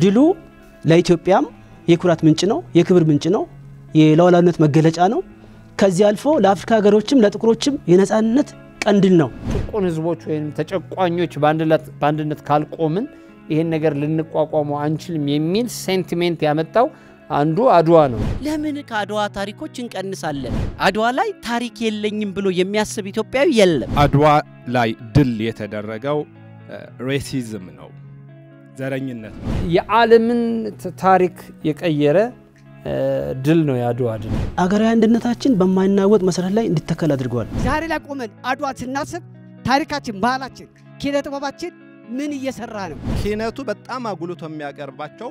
ድሉ ለኢትዮጵያም የኩራት ምንጭ ነው፣ የክብር ምንጭ ነው፣ የለዋላዊነት መገለጫ ነው። ከዚህ አልፎ ለአፍሪካ ሀገሮችም ለጥቁሮችም የነፃነት ቀንድል ነው። ጭቁን ህዝቦች ወይም ተጨቋኞች በአንድነት ካልቆምን ይህን ነገር ልንቋቋመው አንችልም የሚል ሴንቲሜንት ያመጣው አንዱ አድዋ ነው። ለምን ከአድዋ ታሪኮች እንቀንሳለን? አድዋ ላይ ታሪክ የለኝም ብሎ የሚያስብ ኢትዮጵያዊ የለም። አድዋ ላይ ድል የተደረገው ሬሲዝም ነው። ዘረኝነት ነው። የዓለምን ታሪክ የቀየረ ድል ነው የአድዋ ድል። አገራዊ አንድነታችን በማይናወጥ መሰረት ላይ እንዲተከል አድርገዋል። ዛሬ ላይ ቆመን አድዋ ስናስብ ታሪካችን፣ ባህላችን፣ ኪነ ጥበባችን ምን እየሰራ ነው? ኪነቱ በጣም አጉልቶ የሚያቀርባቸው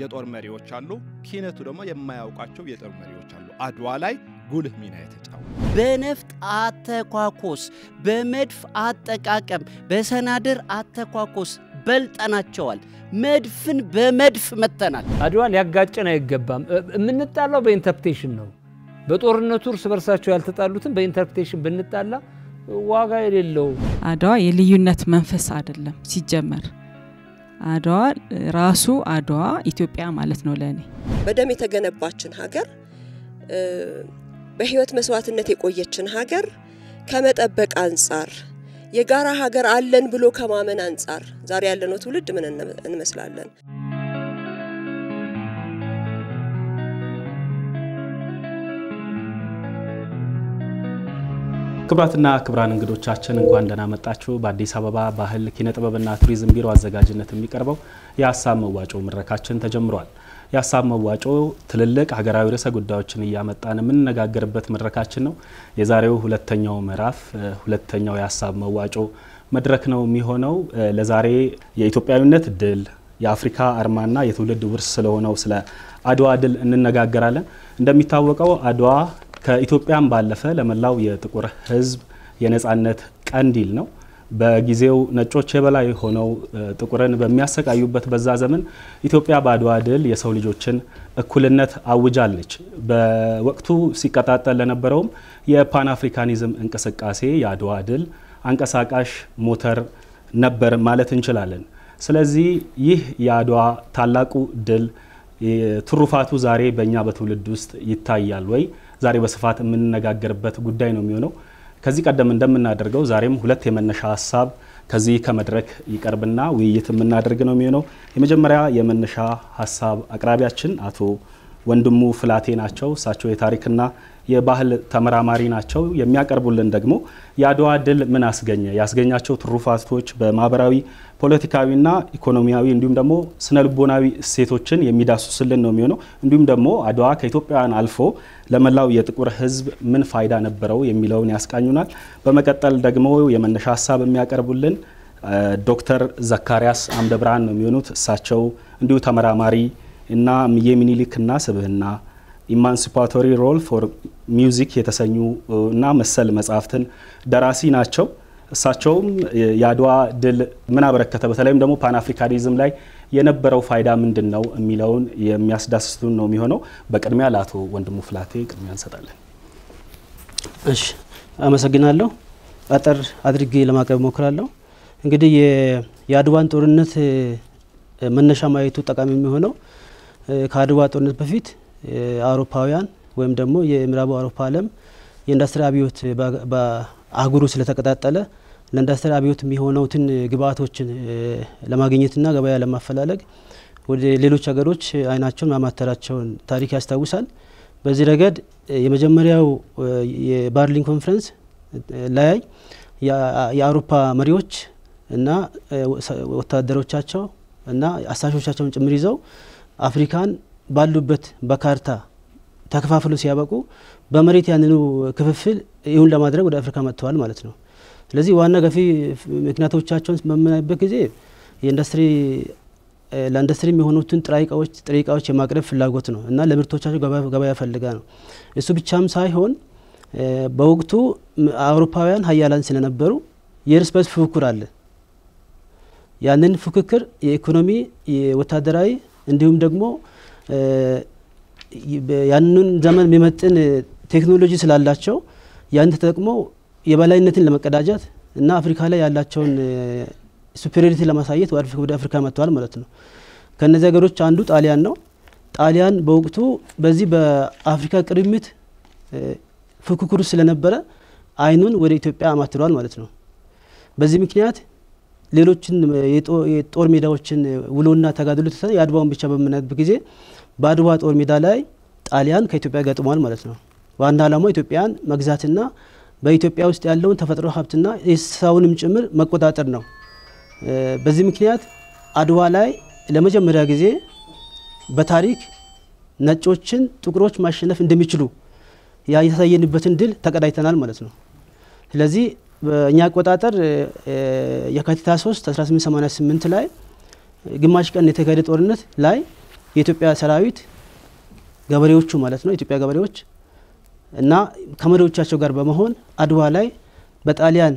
የጦር መሪዎች አሉ። ኪነቱ ደግሞ የማያውቃቸው የጦር መሪዎች አሉ። አድዋ ላይ ጉልህ ሚና የተጫወ በነፍጥ አተኳኮስ፣ በመድፍ አጠቃቀም፣ በሰናድር አተኳኮስ በልጠናቸዋል። መድፍን በመድፍ መተናል። አድዋ ሊያጋጨን አይገባም። የምንጣላው በኢንተርፕቴሽን ነው። በጦርነቱ እርስ በርሳቸው ያልተጣሉትን በኢንተርፕቴሽን ብንጣላ ዋጋ የሌለው አድዋ የልዩነት መንፈስ አይደለም ሲጀመር አድዋ ራሱ አድዋ ኢትዮጵያ ማለት ነው ለእኔ። በደም የተገነባችን ሀገር፣ በህይወት መስዋዕትነት የቆየችን ሀገር ከመጠበቅ አንጻር የጋራ ሀገር አለን ብሎ ከማመን አንጻር ዛሬ ያለነው ትውልድ ምን እንመስላለን? ክብራትና ክብራን እንግዶቻችን እንኳን ደህና መጣችሁ። በአዲስ አበባ ባህል ኪነ ጥበብና ቱሪዝም ቢሮ አዘጋጅነት የሚቀርበው የሀሳብ መዋጮ ምረካችን ተጀምሯል። የሀሳብ መዋጮ ትልልቅ ሀገራዊ ርዕሰ ጉዳዮችን እያመጣን የምንነጋገርበት መድረካችን ነው። የዛሬው ሁለተኛው ምዕራፍ ሁለተኛው የሀሳብ መዋጮ መድረክ ነው የሚሆነው። ለዛሬ የኢትዮጵያዊነት ድል የአፍሪካ አርማና የትውልድ ውርስ ስለሆነው ስለ አድዋ ድል እንነጋገራለን። እንደሚታወቀው አድዋ ከኢትዮጵያም ባለፈ ለመላው የጥቁር ሕዝብ የነፃነት ቀንዲል ነው። በጊዜው ነጮች የበላይ ሆነው ጥቁርን በሚያሰቃዩበት በዛ ዘመን ኢትዮጵያ በአድዋ ድል የሰው ልጆችን እኩልነት አውጃለች። በወቅቱ ሲቀጣጠል ለነበረውም የፓን አፍሪካኒዝም እንቅስቃሴ የአድዋ ድል አንቀሳቃሽ ሞተር ነበር ማለት እንችላለን። ስለዚህ ይህ የአድዋ ታላቁ ድል ትሩፋቱ ዛሬ በእኛ በትውልድ ውስጥ ይታያል ወይ? ዛሬ በስፋት የምንነጋገርበት ጉዳይ ነው የሚሆነው። ከዚህ ቀደም እንደምናደርገው ዛሬም ሁለት የመነሻ ሀሳብ ከዚህ ከመድረክ ይቀርብና ውይይት የምናደርግ ነው የሚሆነው። የመጀመሪያ የመነሻ ሀሳብ አቅራቢያችን አቶ ወንድሙ ፍላቴ ናቸው። እሳቸው የታሪክና የባህል ተመራማሪ ናቸው። የሚያቀርቡልን ደግሞ የአድዋ ድል ምን አስገኘ፣ ያስገኛቸው ትሩፋቶች በማህበራዊ ፖለቲካዊና ኢኮኖሚያዊ እንዲሁም ደግሞ ስነልቦናዊ እሴቶችን የሚዳሱስልን ነው የሚሆነው። እንዲሁም ደግሞ አድዋ ከኢትዮጵያውያን አልፎ ለመላው የጥቁር ሕዝብ ምን ፋይዳ ነበረው የሚለውን ያስቃኙናል። በመቀጠል ደግሞ የመነሻ ሀሳብ የሚያቀርቡልን ዶክተር ዘካሪያስ አምደ ብርሃን ነው የሚሆኑት። እሳቸው እንዲሁ ተመራማሪ እና እምዬ ምኒልክና ስብህና ኢማንሲፓቶሪ ሮል ፎር ሚውዚክ የተሰኙ እና መሰል መጽሐፍትን ደራሲ ናቸው። እሳቸውም የአድዋ ድል ምን አበረከተ፣ በተለይም ደግሞ ፓን አፍሪካኒዝም ላይ የነበረው ፋይዳ ምንድን ነው የሚለውን የሚያስዳስቱን ነው የሚሆነው። በቅድሚያ ለአቶ ወንድሙ ፍላቴ ቅድሚያ እንሰጣለን። እሺ፣ አመሰግናለሁ። አጠር አድርጌ ለማቅረብ እሞክራለሁ። እንግዲህ የአድዋን ጦርነት መነሻ ማየቱ ጠቃሚ የሚሆነው ከአድዋ ጦርነት በፊት አውሮፓውያን ወይም ደግሞ የምዕራቡ አውሮፓ ዓለም የኢንዱስትሪ አብዮት በአህጉሩ ስለተቀጣጠለ ለኢንዱስትሪ አብዮት የሚሆነውትን ግብአቶችን ለማግኘትና ገበያ ለማፈላለግ ወደ ሌሎች ሀገሮች አይናቸውን ማማተራቸውን ታሪክ ያስታውሳል። በዚህ ረገድ የመጀመሪያው የባርሊን ኮንፈረንስ ላይ የአውሮፓ መሪዎች እና ወታደሮቻቸው እና አሳሾቻቸውን ጭምር ይዘው አፍሪካን ባሉበት በካርታ ተከፋፍለው ሲያበቁ በመሬት ያንኑ ክፍፍል ይሁን ለማድረግ ወደ አፍሪካ መጥተዋል ማለት ነው። ስለዚህ ዋና ገፊ ምክንያቶቻቸውን በምናይበት ጊዜ የኢንዱስትሪ ለኢንዱስትሪ የሚሆኑትን ጥሬ እቃዎች ጥሬ እቃዎች የማቅረብ ፍላጎት ነው እና ለምርቶቻቸው ገበያ ፈልጋ ነው። እሱ ብቻም ሳይሆን በወቅቱ አውሮፓውያን ሀያላን ስለነበሩ የእርስ በርስ ፉክክር አለ። ያንን ፉክክር የኢኮኖሚ የወታደራዊ እንዲሁም ደግሞ ያንን ዘመን የሚመጥን ቴክኖሎጂ ስላላቸው ያን ተጠቅመው የበላይነትን ለመቀዳጀት እና አፍሪካ ላይ ያላቸውን ሱፔሪዮሪቲ ለማሳየት ወደ አፍሪካ መጥተዋል ማለት ነው። ከእነዚህ ሀገሮች አንዱ ጣሊያን ነው። ጣሊያን በወቅቱ በዚህ በአፍሪካ ቅርምት ፉክክሩ ስለነበረ አይኑን ወደ ኢትዮጵያ አማትሯል ማለት ነው። በዚህ ምክንያት ሌሎችን የጦር ሜዳዎችን ውሎና ተጋድሎ ተሰ የአድዋውን ብቻ በምናይበት ጊዜ በአድዋ ጦር ሜዳ ላይ ጣሊያን ከኢትዮጵያ ገጥሟል ማለት ነው። ዋና ዓላማው ኢትዮጵያን መግዛትና በኢትዮጵያ ውስጥ ያለውን ተፈጥሮ ሀብትና የሳውንም ጭምር መቆጣጠር ነው። በዚህ ምክንያት አድዋ ላይ ለመጀመሪያ ጊዜ በታሪክ ነጮችን ጥቁሮች ማሸነፍ እንደሚችሉ ያሳየንበትን ድል ተቀዳጅተናል ማለት ነው። ስለዚህ በእኛ አቆጣጠር የካቲት 3 1888 ላይ ግማሽ ቀን የተካሄደ ጦርነት ላይ የኢትዮጵያ ሰራዊት ገበሬዎቹ ማለት ነው የኢትዮጵያ ገበሬዎች እና ከመሪዎቻቸው ጋር በመሆን አድዋ ላይ በጣሊያን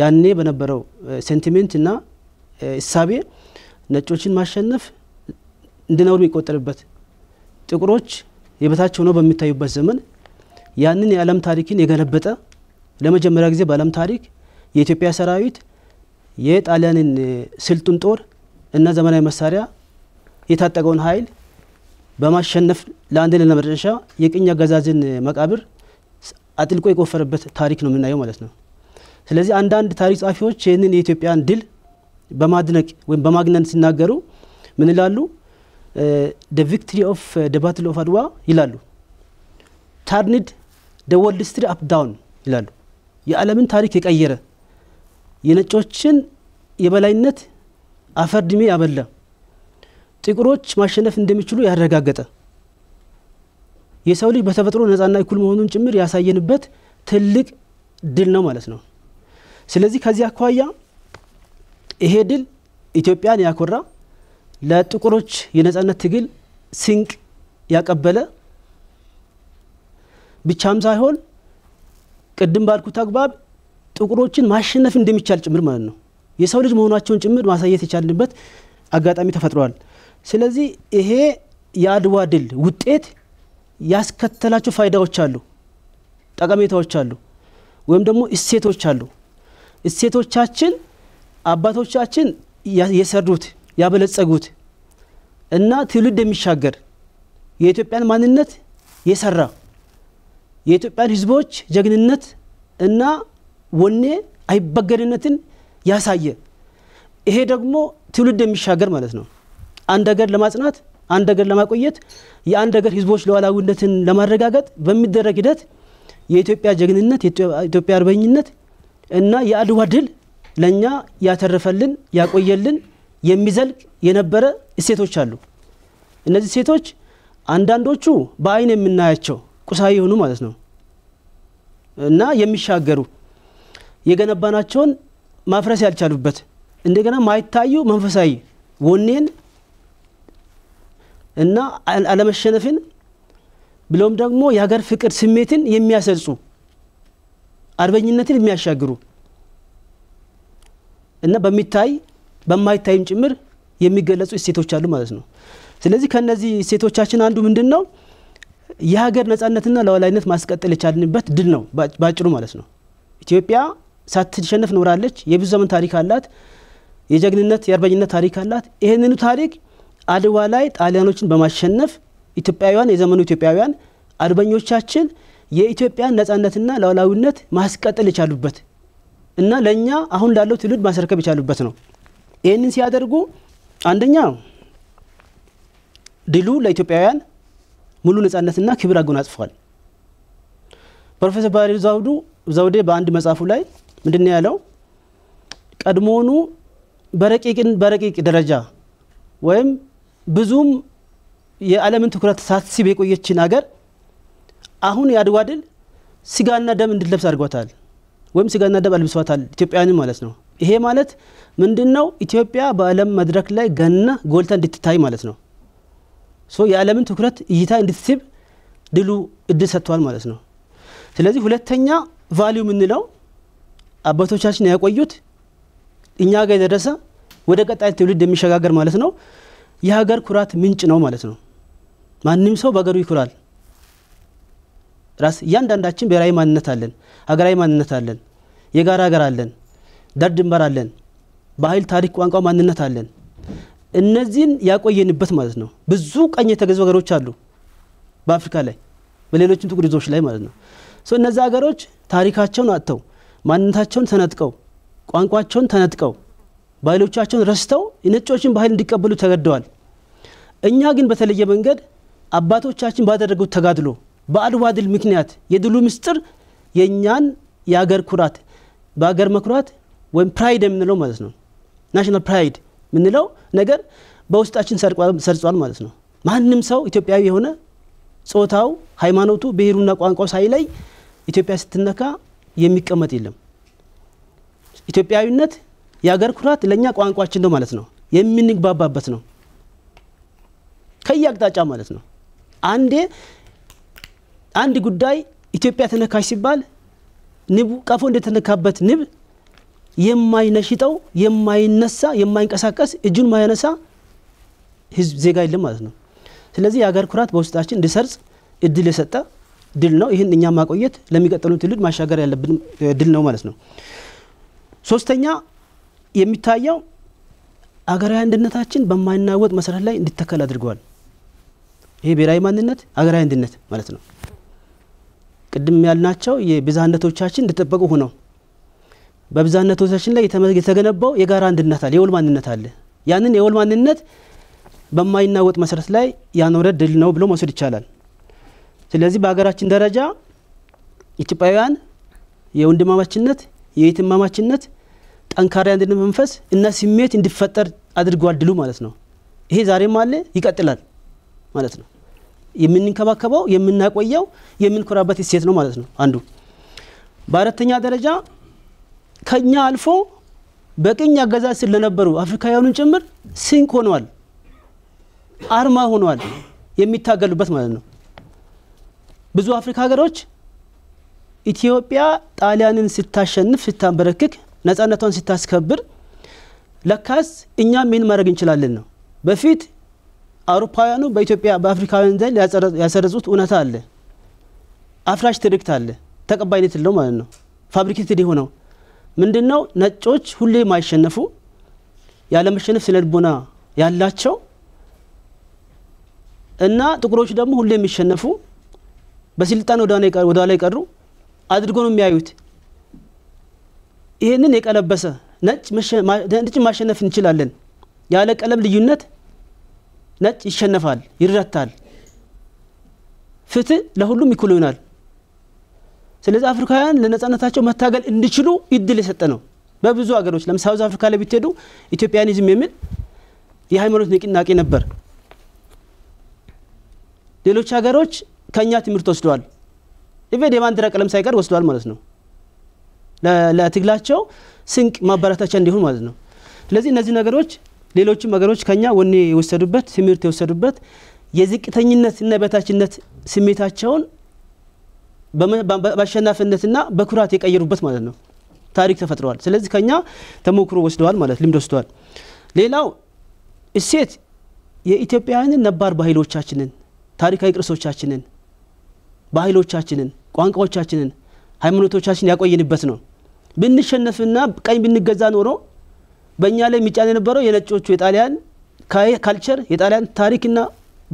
ያኔ በነበረው ሴንቲሜንት እና እሳቤ ነጮችን ማሸነፍ እንደነውር የሚቆጠርበት ጥቁሮች የበታቸው ሆነው በሚታዩበት ዘመን ያንን የዓለም ታሪክን የገለበጠ ለመጀመሪያ ጊዜ በዓለም ታሪክ የኢትዮጵያ ሰራዊት የጣሊያንን ስልጡን ጦር እና ዘመናዊ መሳሪያ የታጠቀውን ኃይል በማሸነፍ ለአንድ ለመጨረሻ የቅኝ አገዛዝን መቃብር አጥልቆ የቆፈረበት ታሪክ ነው የምናየው ማለት ነው። ስለዚህ አንዳንድ ታሪክ ጸሐፊዎች ይህንን የኢትዮጵያን ድል በማድነቅ ወይም በማግነን ሲናገሩ ምን ይላሉ? ደ ቪክትሪ ኦፍ ደ ባትል ኦፍ አድዋ ይላሉ። ታርኒድ ደ ወርልድ ስትሪ አፕ ዳውን ይላሉ። የዓለምን ታሪክ የቀየረ የነጮችን የበላይነት አፈር ድሜ ያበላ ጥቁሮች ማሸነፍ እንደሚችሉ ያረጋገጠ የሰው ልጅ በተፈጥሮ ነጻና እኩል መሆኑን ጭምር ያሳየንበት ትልቅ ድል ነው ማለት ነው። ስለዚህ ከዚህ አኳያ ይሄ ድል ኢትዮጵያን ያኮራ፣ ለጥቁሮች የነጻነት ትግል ስንቅ ያቀበለ ብቻም ሳይሆን ቅድም ባልኩት አግባብ ጥቁሮችን ማሸነፍ እንደሚቻል ጭምር ማለት ነው። የሰው ልጅ መሆናቸውን ጭምር ማሳየት የቻልንበት አጋጣሚ ተፈጥሯል። ስለዚህ ይሄ የአድዋ ድል ውጤት ያስከተላቸው ፋይዳዎች አሉ፣ ጠቀሜታዎች አሉ፣ ወይም ደግሞ እሴቶች አሉ። እሴቶቻችን አባቶቻችን የሰሩት ያበለጸጉት እና ትውልድ የሚሻገር የኢትዮጵያን ማንነት የሰራ የኢትዮጵያን ሕዝቦች ጀግንነት እና ወኔ አይበገርነትን ያሳየ ይሄ ደግሞ ትውልድ የሚሻገር ማለት ነው። አንድ ሀገር ለማጽናት አንድ ሀገር ለማቆየት የአንድ ሀገር ህዝቦች ሉዓላዊነትን ለማረጋገጥ በሚደረግ ሂደት የኢትዮጵያ ጀግንነት የኢትዮጵያ አርበኝነት እና የአድዋ ድል ለእኛ ያተረፈልን ያቆየልን የሚዘልቅ የነበረ እሴቶች አሉ። እነዚህ እሴቶች አንዳንዶቹ በአይን የምናያቸው ቁሳዊ የሆኑ ማለት ነው እና የሚሻገሩ የገነባናቸውን ማፍረስ ያልቻሉበት እንደገና ማይታዩ መንፈሳዊ ወኔን እና አለመሸነፍን ብሎም ደግሞ የሀገር ፍቅር ስሜትን የሚያሰርጹ አርበኝነትን የሚያሻግሩ እና በሚታይ በማይታይም ጭምር የሚገለጹ እሴቶች አሉ ማለት ነው። ስለዚህ ከነዚህ እሴቶቻችን አንዱ ምንድን ነው? የሀገር ነጻነትና ሉዓላዊነት ማስቀጠል የቻልንበት ድል ነው ባጭሩ ማለት ነው። ኢትዮጵያ ሳትሸነፍ ኖራለች። የብዙ ዘመን ታሪክ አላት። የጀግንነት የአርበኝነት ታሪክ አላት። ይህንኑ ታሪክ አድዋ ላይ ጣሊያኖችን በማሸነፍ ኢትዮጵያውያን የዘመኑ ኢትዮጵያውያን አርበኞቻችን የኢትዮጵያን ነጻነትና ሉዓላዊነት ማስቀጠል የቻሉበት እና ለእኛ አሁን ላለው ትውልድ ማስረከብ የቻሉበት ነው። ይህንን ሲያደርጉ አንደኛ ድሉ ለኢትዮጵያውያን ሙሉ ነጻነትና ክብር አጎናጽፏል። ፕሮፌሰር ባህሪ ዛውዱ ዘውዴ በአንድ መጽሐፉ ላይ ምንድን ያለው ቀድሞውኑ በረቂቅ ደረጃ ወይም ብዙም የዓለምን ትኩረት ሳትስብ የቆየችን ሀገር አሁን የአድዋ ድል ስጋና ደም እንድትለብስ አድርጓታል፣ ወይም ስጋና ደም አልብሷታል ኢትዮጵያውያንን ማለት ነው። ይሄ ማለት ምንድን ነው? ኢትዮጵያ በዓለም መድረክ ላይ ገና ጎልታ እንድትታይ ማለት ነው። ሶ የዓለምን ትኩረት እይታ እንድትስብ ድሉ እድል ሰጥቷል ማለት ነው። ስለዚህ ሁለተኛ ቫሊዩ የምንለው አባቶቻችን ያቆዩት እኛ ጋር የደረሰ ወደ ቀጣይ ትውልድ የሚሸጋገር ማለት ነው። የሀገር ኩራት ምንጭ ነው ማለት ነው። ማንም ሰው በሀገሩ ይኩራል። ራስ እያንዳንዳችን ብሔራዊ ማንነት አለን፣ ሀገራዊ ማንነት አለን፣ የጋራ ሀገር አለን፣ ዳር ድንበር አለን፣ ባህል፣ ታሪክ፣ ቋንቋ፣ ማንነት አለን። እነዚህን ያቆየንበት ማለት ነው። ብዙ ቀኝ የተገዙ ሀገሮች አሉ በአፍሪካ ላይ በሌሎችም ጥቁር ህዝቦች ላይ ማለት ነው። እነዚህ ሀገሮች ታሪካቸውን አጥተው ማንነታቸውን ተነጥቀው ቋንቋቸውን ተነጥቀው ባህሎቻቸውን ረስተው የነጮችን ባህል እንዲቀበሉ ተገደዋል። እኛ ግን በተለየ መንገድ አባቶቻችን ባደረጉት ተጋድሎ በአድዋ ድል ምክንያት የድሉ ምስጢር የእኛን የአገር ኩራት በአገር መኩራት ወይም ፕራይድ የምንለው ማለት ነው ናሽናል ፕራይድ የምንለው ነገር በውስጣችን ሰርጿል ማለት ነው። ማንም ሰው ኢትዮጵያዊ የሆነ ጾታው፣ ሃይማኖቱ፣ ብሔሩና ቋንቋው ሳይለይ ኢትዮጵያ ስትነካ የሚቀመጥ የለም። ኢትዮጵያዊነት የአገር ኩራት ለእኛ ቋንቋችን ነው ማለት ነው። የምንግባባበት ነው ከየአቅጣጫ ማለት ነው። አንዴ አንድ ጉዳይ ኢትዮጵያ ተነካሽ ሲባል ንቡ ቀፎ እንደተነካበት ንብ የማይነሽጠው የማይነሳ የማይንቀሳቀስ እጁን ማያነሳ ህዝብ ዜጋ የለም ማለት ነው። ስለዚህ የሀገር ኩራት በውስጣችን እንዲሰርጽ እድል የሰጠ ድል ነው። ይህን እኛ ማቆየት ለሚቀጥሉን ትውልድ ማሻገር ያለብን ድል ነው ማለት ነው። ሶስተኛ የሚታየው አገራዊ አንድነታችን በማይናወጥ መሰረት ላይ እንዲተከል አድርገዋል። ይሄ ብሔራዊ ማንነት አገራዊ አንድነት ማለት ነው። ቅድም ያልናቸው የብዝሃነቶቻችን እንደጠበቁ ሆነው በብዝሃነቶቻችን ላይ የተገነባው የጋራ አንድነት አለ፣ የወል ማንነት አለ። ያንን የወል ማንነት በማይናወጥ መሰረት ላይ ያኖረ ድል ነው ብሎ መውሰድ ይቻላል። ስለዚህ በሀገራችን ደረጃ ኢትዮጵያውያን የወንድማማችነት፣ የእህትማማችነት ጠንካራ አንድነት መንፈስ እና ስሜት እንዲፈጠር አድርጓል ድሉ ማለት ነው። ይሄ ዛሬም አለ ይቀጥላል ማለት ነው። የምንንከባከበው የምናቆየው የምንኮራበት እሴት ነው ማለት ነው አንዱ። በአራተኛ ደረጃ ከኛ አልፎ በቅኝ አገዛዝ ስር ለነበሩ አፍሪካውያኑን ጭምር ስንቅ ሆነዋል፣ አርማ ሆነዋል የሚታገሉበት ማለት ነው። ብዙ አፍሪካ ሀገሮች ኢትዮጵያ ጣሊያንን ስታሸንፍ ስታንበረክክ ነፃነቷን ስታስከብር ለካስ እኛም ምን ማድረግ እንችላለን ነው። በፊት አውሮፓውያኑ በኢትዮጵያ በአፍሪካውያን ዘንድ ያሰረጹት እውነታ አለ። አፍራሽ ትርክት አለ። ተቀባይነት የለው ማለት ነው። ፋብሪኬትድ የሆነው ምንድን ነው? ነጮች ሁሌ ማይሸነፉ ያለመሸነፍ ስነ ያላቸው እና ጥቁሮች ደግሞ ሁሌ የሚሸነፉ በስልጣን ወደኋላ ይቀሩ አድርጎ ነው የሚያዩት። ይህንን የቀለበሰ ነጭ ማሸነፍ እንችላለን። ያለ ቀለም ልዩነት ነጭ ይሸነፋል፣ ይረታል። ፍትህ ለሁሉም ይኩል ይሆናል። ስለዚህ አፍሪካውያን ለነጻነታቸው መታገል እንዲችሉ እድል የሰጠ ነው። በብዙ ሀገሮች ለምሳሌ ሳውዝ አፍሪካ ላይ ብትሄዱ ኢትዮጵያኒዝም የሚል የሃይማኖት ንቅናቄ ነበር። ሌሎች ሀገሮች ከእኛ ትምህርት ወስደዋል። ኢቨን የባንዲራ ቀለም ሳይቀር ወስደዋል ማለት ነው። ለትግላቸው ስንቅ ማበረታቻ እንዲሆን ማለት ነው። ስለዚህ እነዚህ ነገሮች ሌሎችም ነገሮች ከኛ ወኔ የወሰዱበት ትምህርት የወሰዱበት የዝቅተኝነት እና የበታችነት ስሜታቸውን በአሸናፊነትና በኩራት የቀየሩበት ማለት ነው። ታሪክ ተፈጥረዋል። ስለዚህ ከኛ ተሞክሮ ወስደዋል ማለት ልምድ ወስደዋል። ሌላው እሴት የኢትዮጵያውያንን ነባር ባህሎቻችንን፣ ታሪካዊ ቅርሶቻችንን፣ ባህሎቻችንን፣ ቋንቋዎቻችንን፣ ሃይማኖቶቻችን ያቆየንበት ነው። ብንሸነፍና ቀኝ ብንገዛ ኖሮ በእኛ ላይ የሚጫን የነበረው የነጮቹ የጣሊያን ካልቸር የጣሊያን ታሪክና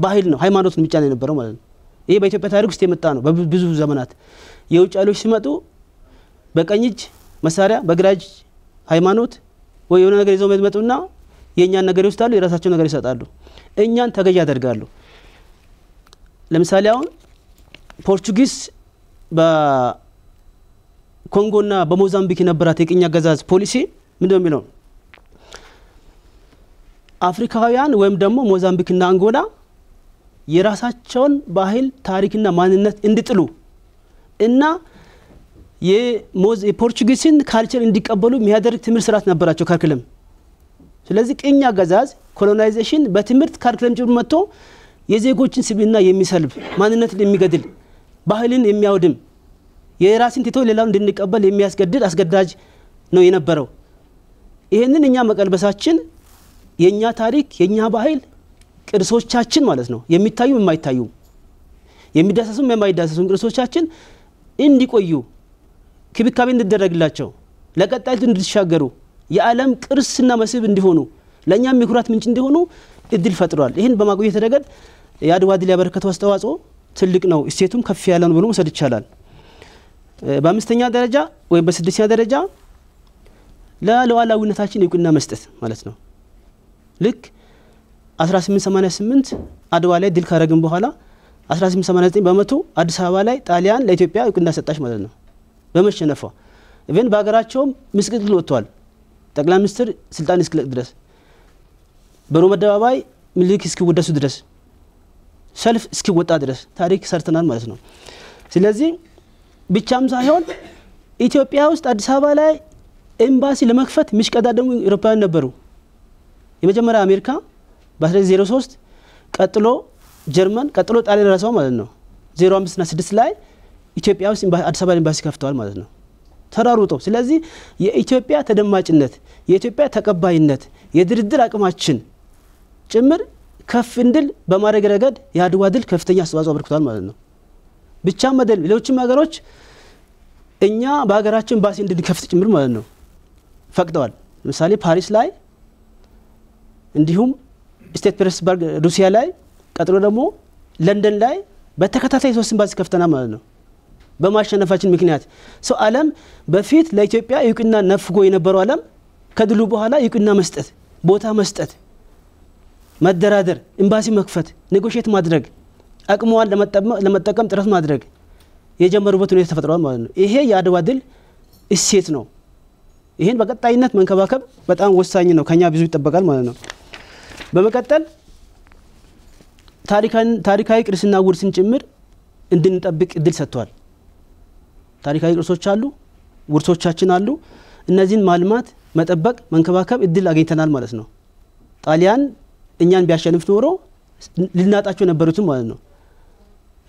ባህል ነው፣ ሃይማኖትን የሚጫን የነበረው ማለት ነው። ይሄ በኢትዮጵያ ታሪክ ውስጥ የመጣ ነው። በብዙ ዘመናት የውጭ ኃይሎች ሲመጡ በቀኝ እጅ መሳሪያ፣ በግራጅ ሃይማኖት ወይ የሆነ ነገር ይዘው መጡና የእኛን ነገር ይወስዳሉ፣ የራሳቸው ነገር ይሰጣሉ፣ እኛን ተገዥ ያደርጋሉ። ለምሳሌ አሁን ፖርቹጊስ ኮንጎና በሞዛምቢክ የነበራት የቅኝ አገዛዝ ፖሊሲ ምንድነው የሚለው? አፍሪካውያን ወይም ደግሞ ሞዛምቢክና አንጎላ የራሳቸውን ባህል ታሪክና ማንነት እንዲጥሉ እና የፖርቹጊስን ካልቸር እንዲቀበሉ የሚያደርግ ትምህርት ስርዓት ነበራቸው ካርክልም። ስለዚህ ቅኝ አገዛዝ ኮሎናይዜሽን በትምህርት ካርክልም ጭምር መጥቶ የዜጎችን ስብና የሚሰልብ ማንነትን የሚገድል ባህልን የሚያውድም የራስን ትቶ ሌላውን እንድንቀበል የሚያስገድድ አስገዳጅ ነው የነበረው። ይህንን እኛ መቀልበሳችን የእኛ ታሪክ የእኛ ባህል ቅርሶቻችን ማለት ነው የሚታዩም የማይታዩም የሚዳሰሱም የማይዳሰሱም ቅርሶቻችን እንዲቆዩ ክብካቤ እንዲደረግላቸው ለቀጣይ እንዲሻገሩ የዓለም ቅርስና መስህብ እንዲሆኑ ለእኛም የኩራት ምንጭ እንዲሆኑ እድል ፈጥሯል። ይህን በማቆየት ረገድ የአድዋ ድል ያበረከተው አስተዋጽኦ ትልቅ ነው፣ እሴቱም ከፍ ያለ ነው ብሎ መውሰድ ይቻላል። በአምስተኛ ደረጃ ወይም በስድስተኛ ደረጃ ለሉዓላዊነታችን እውቅና መስጠት ማለት ነው። ልክ 1888 አድዋ ላይ ድል ካረግን በኋላ 1889 በመቶ አዲስ አበባ ላይ ጣሊያን ለኢትዮጵያ እውቅና ሰጣች ማለት ነው በመሸነፏ። ኢቨን በሀገራቸውም ምስቅልቅል ወጥተዋል። ጠቅላይ ሚኒስትር ስልጣን እስክለቅ ድረስ በሮም አደባባይ ምኒልክ እስኪወደሱ ድረስ ሰልፍ እስኪወጣ ድረስ ታሪክ ሰርተናል ማለት ነው። ስለዚህ ብቻም ሳይሆን ኢትዮጵያ ውስጥ አዲስ አበባ ላይ ኤምባሲ ለመክፈት የሚሽቀዳደሙ ኤሮፓውያን ነበሩ። የመጀመሪያ አሜሪካ በ1903 ቀጥሎ ጀርመን ቀጥሎ ጣሊያን ራሷ ማለት ነው 05 እና 6 ላይ ኢትዮጵያ ውስጥ አዲስ አበባ ኤምባሲ ከፍተዋል ማለት ነው ተራሩጦ። ስለዚህ የኢትዮጵያ ተደማጭነት፣ የኢትዮጵያ ተቀባይነት፣ የድርድር አቅማችን ጭምር ከፍ እንድል በማድረግ ረገድ የአድዋ ድል ከፍተኛ አስተዋጽኦ አበርክቷል ማለት ነው። ብቻ መደል ሌሎችም ሀገሮች እኛ በሀገራችን ኤምባሲ እንድንከፍት ጭምር ማለት ነው ፈቅደዋል። ለምሳሌ ፓሪስ ላይ እንዲሁም ስቴት ፒተርስበርግ ሩሲያ ላይ ቀጥሎ ደግሞ ለንደን ላይ በተከታታይ ሶስት ኤምባሲ ከፍተናል ማለት ነው በማሸነፋችን ምክንያት ሰው ዓለም በፊት ለኢትዮጵያ እውቅና ነፍጎ የነበረው ዓለም ከድሉ በኋላ እውቅና መስጠት፣ ቦታ መስጠት፣ መደራደር፣ ኤምባሲ መክፈት፣ ኔጎሽት ማድረግ ጠቅመዋን ለመጠቀም ጥረት ማድረግ የጀመሩበት ሁኔታ ተፈጥሯል ማለት ነው። ይሄ የአድዋ ድል እሴት ነው። ይህን በቀጣይነት መንከባከብ በጣም ወሳኝ ነው። ከኛ ብዙ ይጠበቃል ማለት ነው። በመቀጠል ታሪካዊ ቅርስና ውርስን ጭምር እንድንጠብቅ እድል ሰጥቷል። ታሪካዊ ቅርሶች አሉ፣ ውርሶቻችን አሉ። እነዚህን ማልማት፣ መጠበቅ፣ መንከባከብ እድል አግኝተናል ማለት ነው። ጣሊያን እኛን ቢያሸንፍ ኖሮ ልናጣቸው የነበሩትም ማለት ነው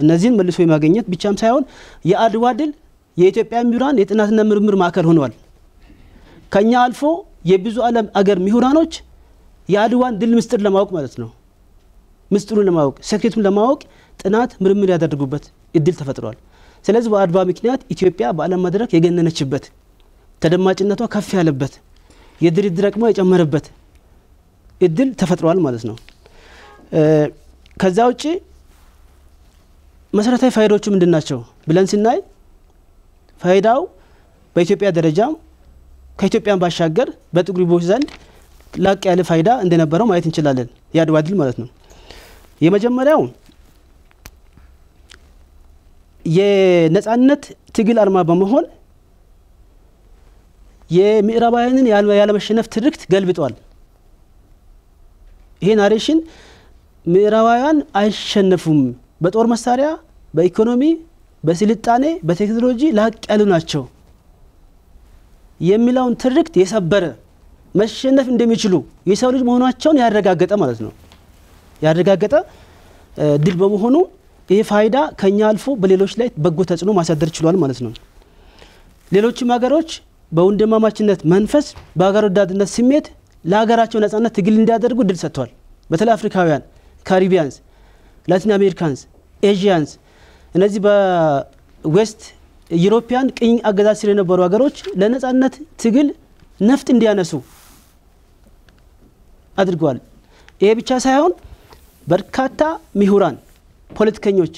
እነዚህን መልሶ የማግኘት ብቻም ሳይሆን የአድዋ ድል የኢትዮጵያ ምሁራን የጥናትና ምርምር ማዕከል ሆነዋል። ከኛ አልፎ የብዙ ዓለም አገር ምሁራኖች የአድዋን ድል ምስጢር ለማወቅ ማለት ነው ምስጢሩን ለማወቅ ሴክሬቱን ለማወቅ ጥናት ምርምር ያደርጉበት እድል ተፈጥሯል። ስለዚህ በአድዋ ምክንያት ኢትዮጵያ በዓለም መድረክ የገነነችበት፣ ተደማጭነቷ ከፍ ያለበት፣ የድርድር አቅሟ የጨመረበት እድል ተፈጥሯል ማለት ነው። ከዛ ውጭ መሰረታዊ ፋይዳዎቹ ምንድን ናቸው ብለን ስናይ ፋይዳው በኢትዮጵያ ደረጃ ከኢትዮጵያን ባሻገር በጥቁር ሕዝቦች ዘንድ ላቅ ያለ ፋይዳ እንደነበረው ማየት እንችላለን። የአድዋ ድል ማለት ነው። የመጀመሪያው የነጻነት ትግል አርማ በመሆን የምዕራባውያንን ያለመሸነፍ ትርክት ገልብጠዋል። ይሄ ናሬሽን ምዕራባውያን አይሸነፉም በጦር መሳሪያ፣ በኢኮኖሚ፣ በስልጣኔ፣ በቴክኖሎጂ ላቅ ያሉ ናቸው የሚለውን ትርክት የሰበረ መሸነፍ እንደሚችሉ የሰው ልጅ መሆናቸውን ያረጋገጠ ማለት ነው። ያረጋገጠ ድል በመሆኑ ይህ ፋይዳ ከኛ አልፎ በሌሎች ላይ በጎ ተጽዕኖ ማሳደር ችሏል ማለት ነው። ሌሎችም ሀገሮች በወንድማማችነት መንፈስ በሀገር ወዳድነት ስሜት ለሀገራቸው ነጻነት ትግል እንዲያደርጉ ድል ሰጥቷል። በተለይ አፍሪካውያን፣ ካሪቢያንስ ላቲን አሜሪካንስ፣ ኤዥያንስ እነዚህ በዌስት ዩሮፒያን ቅኝ አገዛዝ ስር የነበሩ ሀገሮች ለነጻነት ትግል ነፍጥ እንዲያነሱ አድርገዋል። ይሄ ብቻ ሳይሆን በርካታ ምሁራን፣ ፖለቲከኞች፣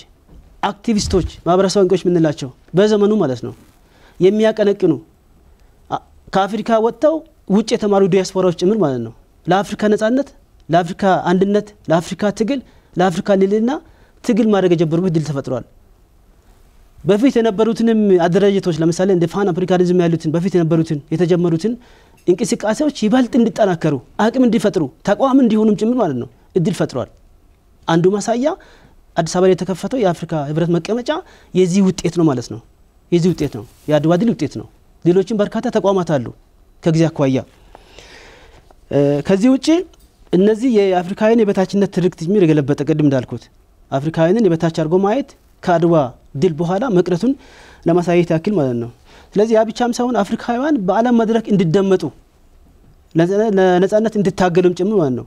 አክቲቪስቶች፣ ማህበረሰብ አንቂዎች የምንላቸው በዘመኑ ማለት ነው የሚያቀነቅኑ ከአፍሪካ ወጥተው ውጭ የተማሩ ዲያስፖራዎች ጭምር ማለት ነው ለአፍሪካ ነጻነት፣ ለአፍሪካ አንድነት፣ ለአፍሪካ ትግል ለአፍሪካ ልዕልና ትግል ማድረግ የጀመሩበት ድል ተፈጥሯል። በፊት የነበሩትንም አደረጀቶች ለምሳሌ እንደ ፋን አፍሪካኒዝም ያሉትን በፊት የነበሩትን የተጀመሩትን እንቅስቃሴዎች ይበልጥ እንዲጠናከሩ አቅም እንዲፈጥሩ ተቋም እንዲሆኑም ጭምር ማለት ነው እድል ፈጥሯል። አንዱ ማሳያ አዲስ አበባ ላይ የተከፈተው የአፍሪካ ህብረት መቀመጫ የዚህ ውጤት ነው ማለት ነው። የዚህ ውጤት ነው፣ የአድዋ ድል ውጤት ነው። ሌሎችም በርካታ ተቋማት አሉ ከጊዜ አኳያ ከዚህ ውጭ እነዚህ የአፍሪካውያን የበታችነት ትርክት የሚል የገለበጠ ቅድም እንዳልኩት አፍሪካውያንን የበታች አድርጎ ማየት ከአድዋ ድል በኋላ መቅረቱን ለማሳየት ያክል ማለት ነው። ስለዚህ ያ ብቻም ሳይሆን አፍሪካውያን በዓለም መድረክ እንዲደመጡ ለነጻነት እንድታገሉም ጭምር ማለት ነው።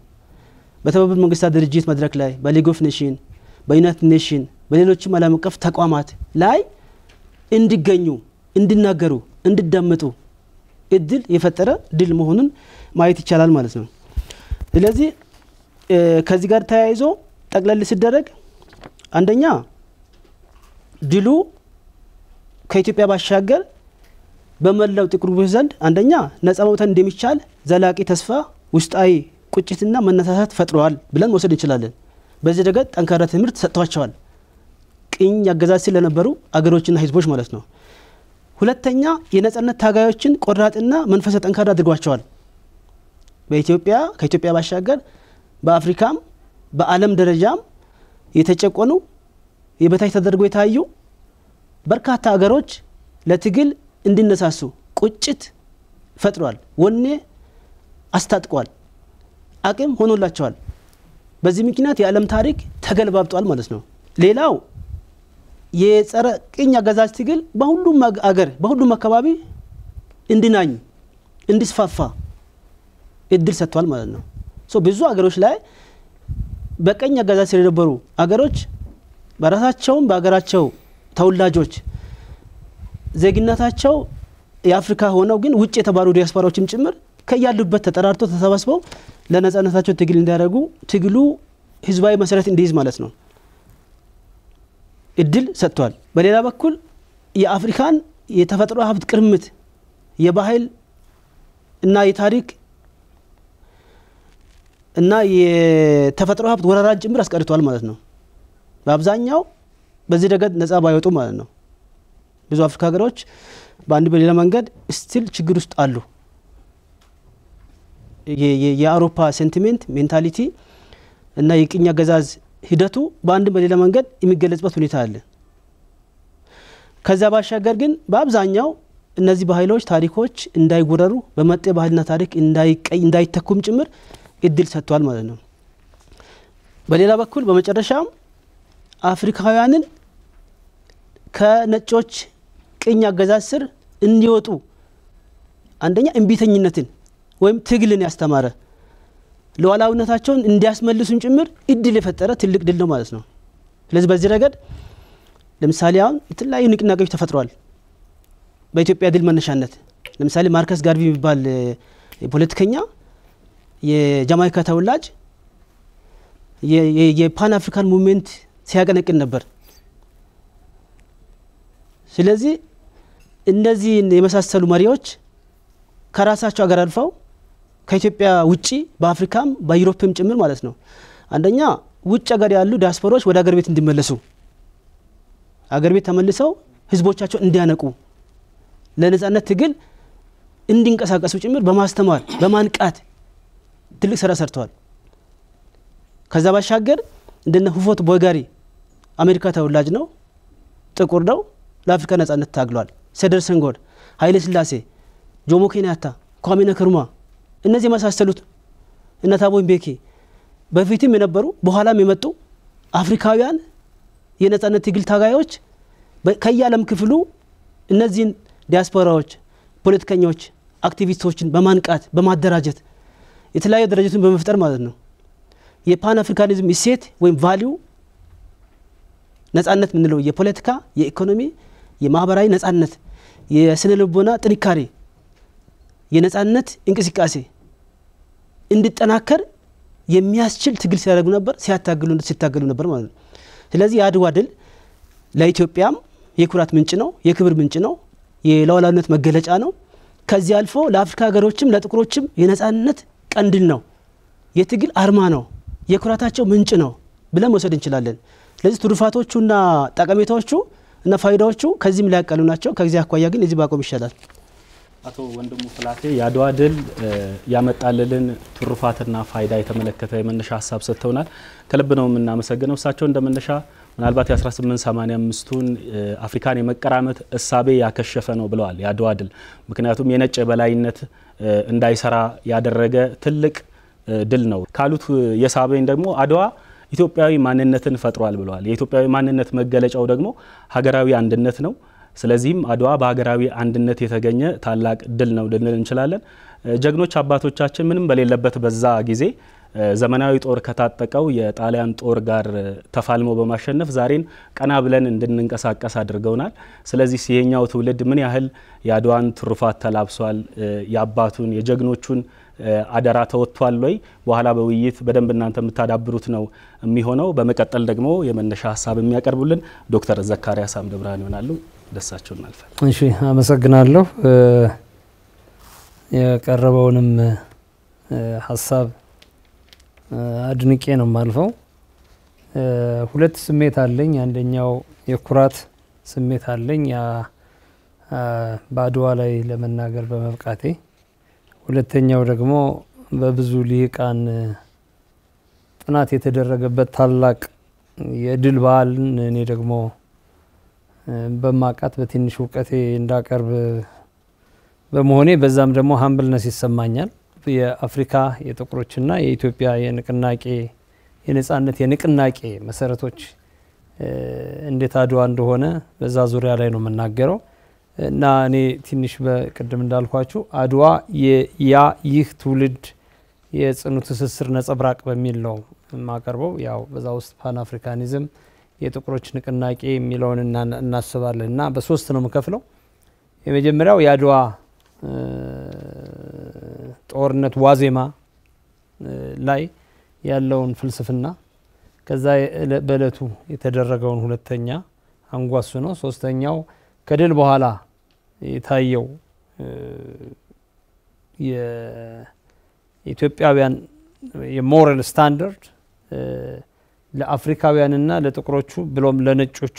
በተባበሩት መንግስታት ድርጅት መድረክ ላይ በሊግ ኦፍ ኔሽን፣ በዩናይትድ ኔሽን፣ በሌሎችም ዓለም አቀፍ ተቋማት ላይ እንዲገኙ፣ እንዲናገሩ፣ እንዲዳመጡ እድል የፈጠረ ድል መሆኑን ማየት ይቻላል ማለት ነው። ስለዚህ ከዚህ ጋር ተያይዞ ጠቅለል ሲደረግ አንደኛ ድሉ ከኢትዮጵያ ባሻገር በመላው ጥቁር ሕዝቦች ዘንድ አንደኛ ነጻ መውጣት እንደሚቻል ዘላቂ ተስፋ፣ ውስጣዊ ቁጭትና መነሳሳት ፈጥረዋል ብለን መውሰድ እንችላለን። በዚህ ረገድ ጠንካራ ትምህርት ሰጥቷቸዋል፣ ቅኝ አገዛዝ ስር ለነበሩ አገሮችና ሕዝቦች ማለት ነው። ሁለተኛ የነጻነት ታጋዮችን ቆራጥና መንፈሰ ጠንካራ አድርጓቸዋል። በኢትዮጵያ ከኢትዮጵያ ባሻገር በአፍሪካም በዓለም ደረጃም የተጨቆኑ የበታች ተደርጎ የታዩ በርካታ ሀገሮች ለትግል እንዲነሳሱ ቁጭት ፈጥሯል። ወኔ አስታጥቋል። አቅም ሆኖላቸዋል። በዚህ ምክንያት የዓለም ታሪክ ተገልባብጧል ማለት ነው። ሌላው የጸረ ቅኝ አገዛዝ ትግል በሁሉም አገር በሁሉም አካባቢ እንዲናኝ እንዲስፋፋ እድል ሰጥቷል ማለት ነው። ብዙ አገሮች ላይ በቀኝ አገዛዝ ስር የነበሩ አገሮች በራሳቸውም በሀገራቸው ተወላጆች ዜግነታቸው የአፍሪካ ሆነው ግን ውጭ የተባሉ ዲያስፖራዎችም ጭምር ከያሉበት ተጠራርቶ ተሰባስበው ለነጻነታቸው ትግል እንዲያደርጉ ትግሉ ህዝባዊ መሰረት እንዲይዝ ማለት ነው እድል ሰጥቷል። በሌላ በኩል የአፍሪካን የተፈጥሮ ሀብት ቅርምት የባህል እና የታሪክ እና የተፈጥሮ ሀብት ወረራን ጭምር አስቀርቷል ማለት ነው። በአብዛኛው በዚህ ረገድ ነጻ ባይወጡ ማለት ነው። ብዙ አፍሪካ ሀገሮች በአንድ በሌላ መንገድ ስቲል ችግር ውስጥ አሉ። የአውሮፓ ሴንቲሜንት ሜንታሊቲ እና የቅኝ አገዛዝ ሂደቱ በአንድ በሌላ መንገድ የሚገለጽበት ሁኔታ አለ። ከዚያ ባሻገር ግን በአብዛኛው እነዚህ ባህሎች፣ ታሪኮች እንዳይጉረሩ በመጤ ባህልና ታሪክ እንዳይተኩም ጭምር እድል ሰጥቷል ማለት ነው። በሌላ በኩል በመጨረሻም አፍሪካውያንን ከነጮች ቅኝ አገዛዝ ስር እንዲወጡ አንደኛ እምቢተኝነትን ወይም ትግልን ያስተማረ ሉዓላዊነታቸውን እንዲያስመልሱን ጭምር እድል የፈጠረ ትልቅ ድል ነው ማለት ነው። ስለዚህ በዚህ ረገድ ለምሳሌ አሁን የተለያዩ ንቅናቄዎች ተፈጥረዋል። በኢትዮጵያ ድል መነሻነት ለምሳሌ ማርከስ ጋርቪ የሚባል ፖለቲከኛ። የጃማይካ ተወላጅ የፓን አፍሪካን ሙቭመንት ሲያቀነቅን ነበር። ስለዚህ እነዚህን የመሳሰሉ መሪዎች ከራሳቸው ሀገር አልፈው ከኢትዮጵያ ውጪ በአፍሪካም በዩሮፕም ጭምር ማለት ነው። አንደኛ ውጭ ሀገር ያሉ ዲያስፖራዎች ወደ አገር ቤት እንዲመለሱ፣ አገር ቤት ተመልሰው ህዝቦቻቸው እንዲያነቁ፣ ለነጻነት ትግል እንዲንቀሳቀሱ ጭምር በማስተማር በማንቃት ትልቅ ስራ ሰርተዋል። ከዛ ባሻገር እንደነ ሁፎት ቦጋሪ አሜሪካ ተወላጅ ነው፣ ጥቁር ነው፣ ለአፍሪካ ነጻነት ታግሏል። ሴደር ሰንጎድ፣ ኃይለ ስላሴ፣ ጆሞ ኬንያታ፣ ኳሜ ንክሩማ እነዚህ የመሳሰሉት እነ ታቦ ምቤኪ በፊትም የነበሩ በኋላም የመጡ አፍሪካውያን የነጻነት ትግል ታጋዮች ከየዓለም ክፍሉ እነዚህን ዲያስፖራዎች፣ ፖለቲከኞች፣ አክቲቪስቶችን በማንቃት በማደራጀት የተለያዩ ደረጃቱን በመፍጠር ማለት ነው። የፓን አፍሪካኒዝም እሴት ወይም ቫሊዩ ነጻነት የምንለው የፖለቲካ፣ የኢኮኖሚ፣ የማህበራዊ ነጻነት፣ የስነ ልቦና ጥንካሬ፣ የነጻነት እንቅስቃሴ እንዲጠናከር የሚያስችል ትግል ሲያደርጉ ነበር፣ ሲያታግሉ ሲታገሉ ነበር ማለት ነው። ስለዚህ የአድዋ ድል ለኢትዮጵያም የኩራት ምንጭ ነው፣ የክብር ምንጭ ነው፣ የለዋላዊነት መገለጫ ነው። ከዚህ አልፎ ለአፍሪካ ሀገሮችም ለጥቁሮችም የነጻነት ቀንድል ነው፣ የትግል አርማ ነው፣ የኩራታቸው ምንጭ ነው ብለን መውሰድ እንችላለን። ስለዚህ ትሩፋቶቹና ጠቀሜታዎቹ እና ፋይዳዎቹ ከዚህም ላይ ናቸው። ከጊዜ አኳያ ግን የዚህ ባቆም ይሻላል። አቶ ወንድሙ ፍላቴ የአድዋ ድል ያመጣልልን ትሩፋትና ፋይዳ የተመለከተ የመነሻ ሀሳብ ሰጥተውናል። ከልብ ነው የምናመሰግነው። እሳቸው እንደ መነሻ ምናልባት የ1885ቱን አፍሪካን የመቀራመት እሳቤ ያከሸፈ ነው ብለዋል የአድዋ ድል። ምክንያቱም የነጭ የበላይነት እንዳይሰራ ያደረገ ትልቅ ድል ነው ካሉት የሳበኝ ደግሞ አድዋ ኢትዮጵያዊ ማንነትን ፈጥሯል ብለዋል። የኢትዮጵያዊ ማንነት መገለጫው ደግሞ ሀገራዊ አንድነት ነው። ስለዚህም አድዋ በሀገራዊ አንድነት የተገኘ ታላቅ ድል ነው ልንል እንችላለን። ጀግኖች አባቶቻችን ምንም በሌለበት በዛ ጊዜ ዘመናዊ ጦር ከታጠቀው የጣሊያን ጦር ጋር ተፋልሞ በማሸነፍ ዛሬን ቀና ብለን እንድንንቀሳቀስ አድርገውናል። ስለዚህ ይሄኛው ትውልድ ምን ያህል የአድዋን ትሩፋት ተላብሷል፣ የአባቱን የጀግኖቹን አደራ ተወጥቷል ወይ? በኋላ በውይይት በደንብ እናንተ የምታዳብሩት ነው የሚሆነው። በመቀጠል ደግሞ የመነሻ ሀሳብ የሚያቀርቡልን ዶክተር ዘካሪያስ አምደ ብርሃን ይሆናሉ። ደሳቸውን እናልፋል። እሺ፣ አመሰግናለሁ የቀረበውንም ሀሳብ አድንቄ ነው የማልፈው። ሁለት ስሜት አለኝ። አንደኛው የኩራት ስሜት አለኝ ያ በአድዋ ላይ ለመናገር በመብቃቴ፣ ሁለተኛው ደግሞ በብዙ ሊቃን ጥናት የተደረገበት ታላቅ የድል በዓልን እኔ ደግሞ በማቃት በትንሽ እውቀቴ እንዳቀርብ በመሆኔ በዛም ደግሞ ሀምብልነስ ይሰማኛል። የአፍሪካ የጥቁሮችና የኢትዮጵያ የንቅናቄ የነጻነት የንቅናቄ መሰረቶች እንዴት አድዋ እንደሆነ በዛ ዙሪያ ላይ ነው የምናገረው እና እኔ ትንሽ በቅድም እንዳልኳችሁ አድዋ ያ ይህ ትውልድ የጽኑ ትስስር ነጸብራቅ በሚል ነው የማቀርበው። ያው በዛ ውስጥ ፓን አፍሪካኒዝም የጥቁሮች ንቅናቄ የሚለውን እናስባለን እና በሶስት ነው የምከፍለው። የመጀመሪያው የአድዋ ጦርነት ዋዜማ ላይ ያለውን ፍልስፍና ከዛ በእለቱ የተደረገውን ሁለተኛ አንጓሱ ነው። ሶስተኛው ከድል በኋላ የታየው የኢትዮጵያውያን የሞራል ስታንዳርድ ለአፍሪካውያንና ለጥቁሮቹ ብሎም ለነጮቹ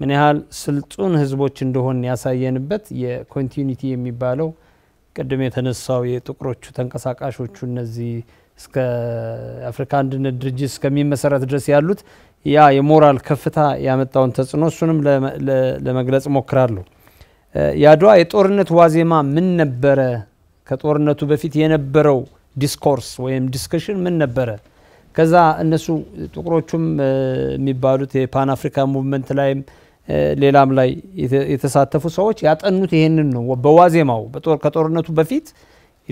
ምን ያህል ስልጡን ህዝቦች እንደሆን ያሳየንበት የኮንቲኒቲ የሚባለው ቅድም የተነሳው የጥቁሮቹ ተንቀሳቃሾቹ እነዚህ እስከ አፍሪካ አንድነት ድርጅት እስከሚመሰረት ድረስ ያሉት ያ የሞራል ከፍታ ያመጣውን ተጽዕኖ እሱንም ለመግለጽ ሞክራለሁ። የአድዋ የጦርነት ዋዜማ ምን ነበረ? ከጦርነቱ በፊት የነበረው ዲስኮርስ ወይም ዲስከሽን ምን ነበረ? ከዛ እነሱ ጥቁሮቹም የሚባሉት የፓን አፍሪካ ሙቭመንት ላይም ሌላም ላይ የተሳተፉ ሰዎች ያጠኑት ይሄንን ነው። በዋዜማው ከጦርነቱ በፊት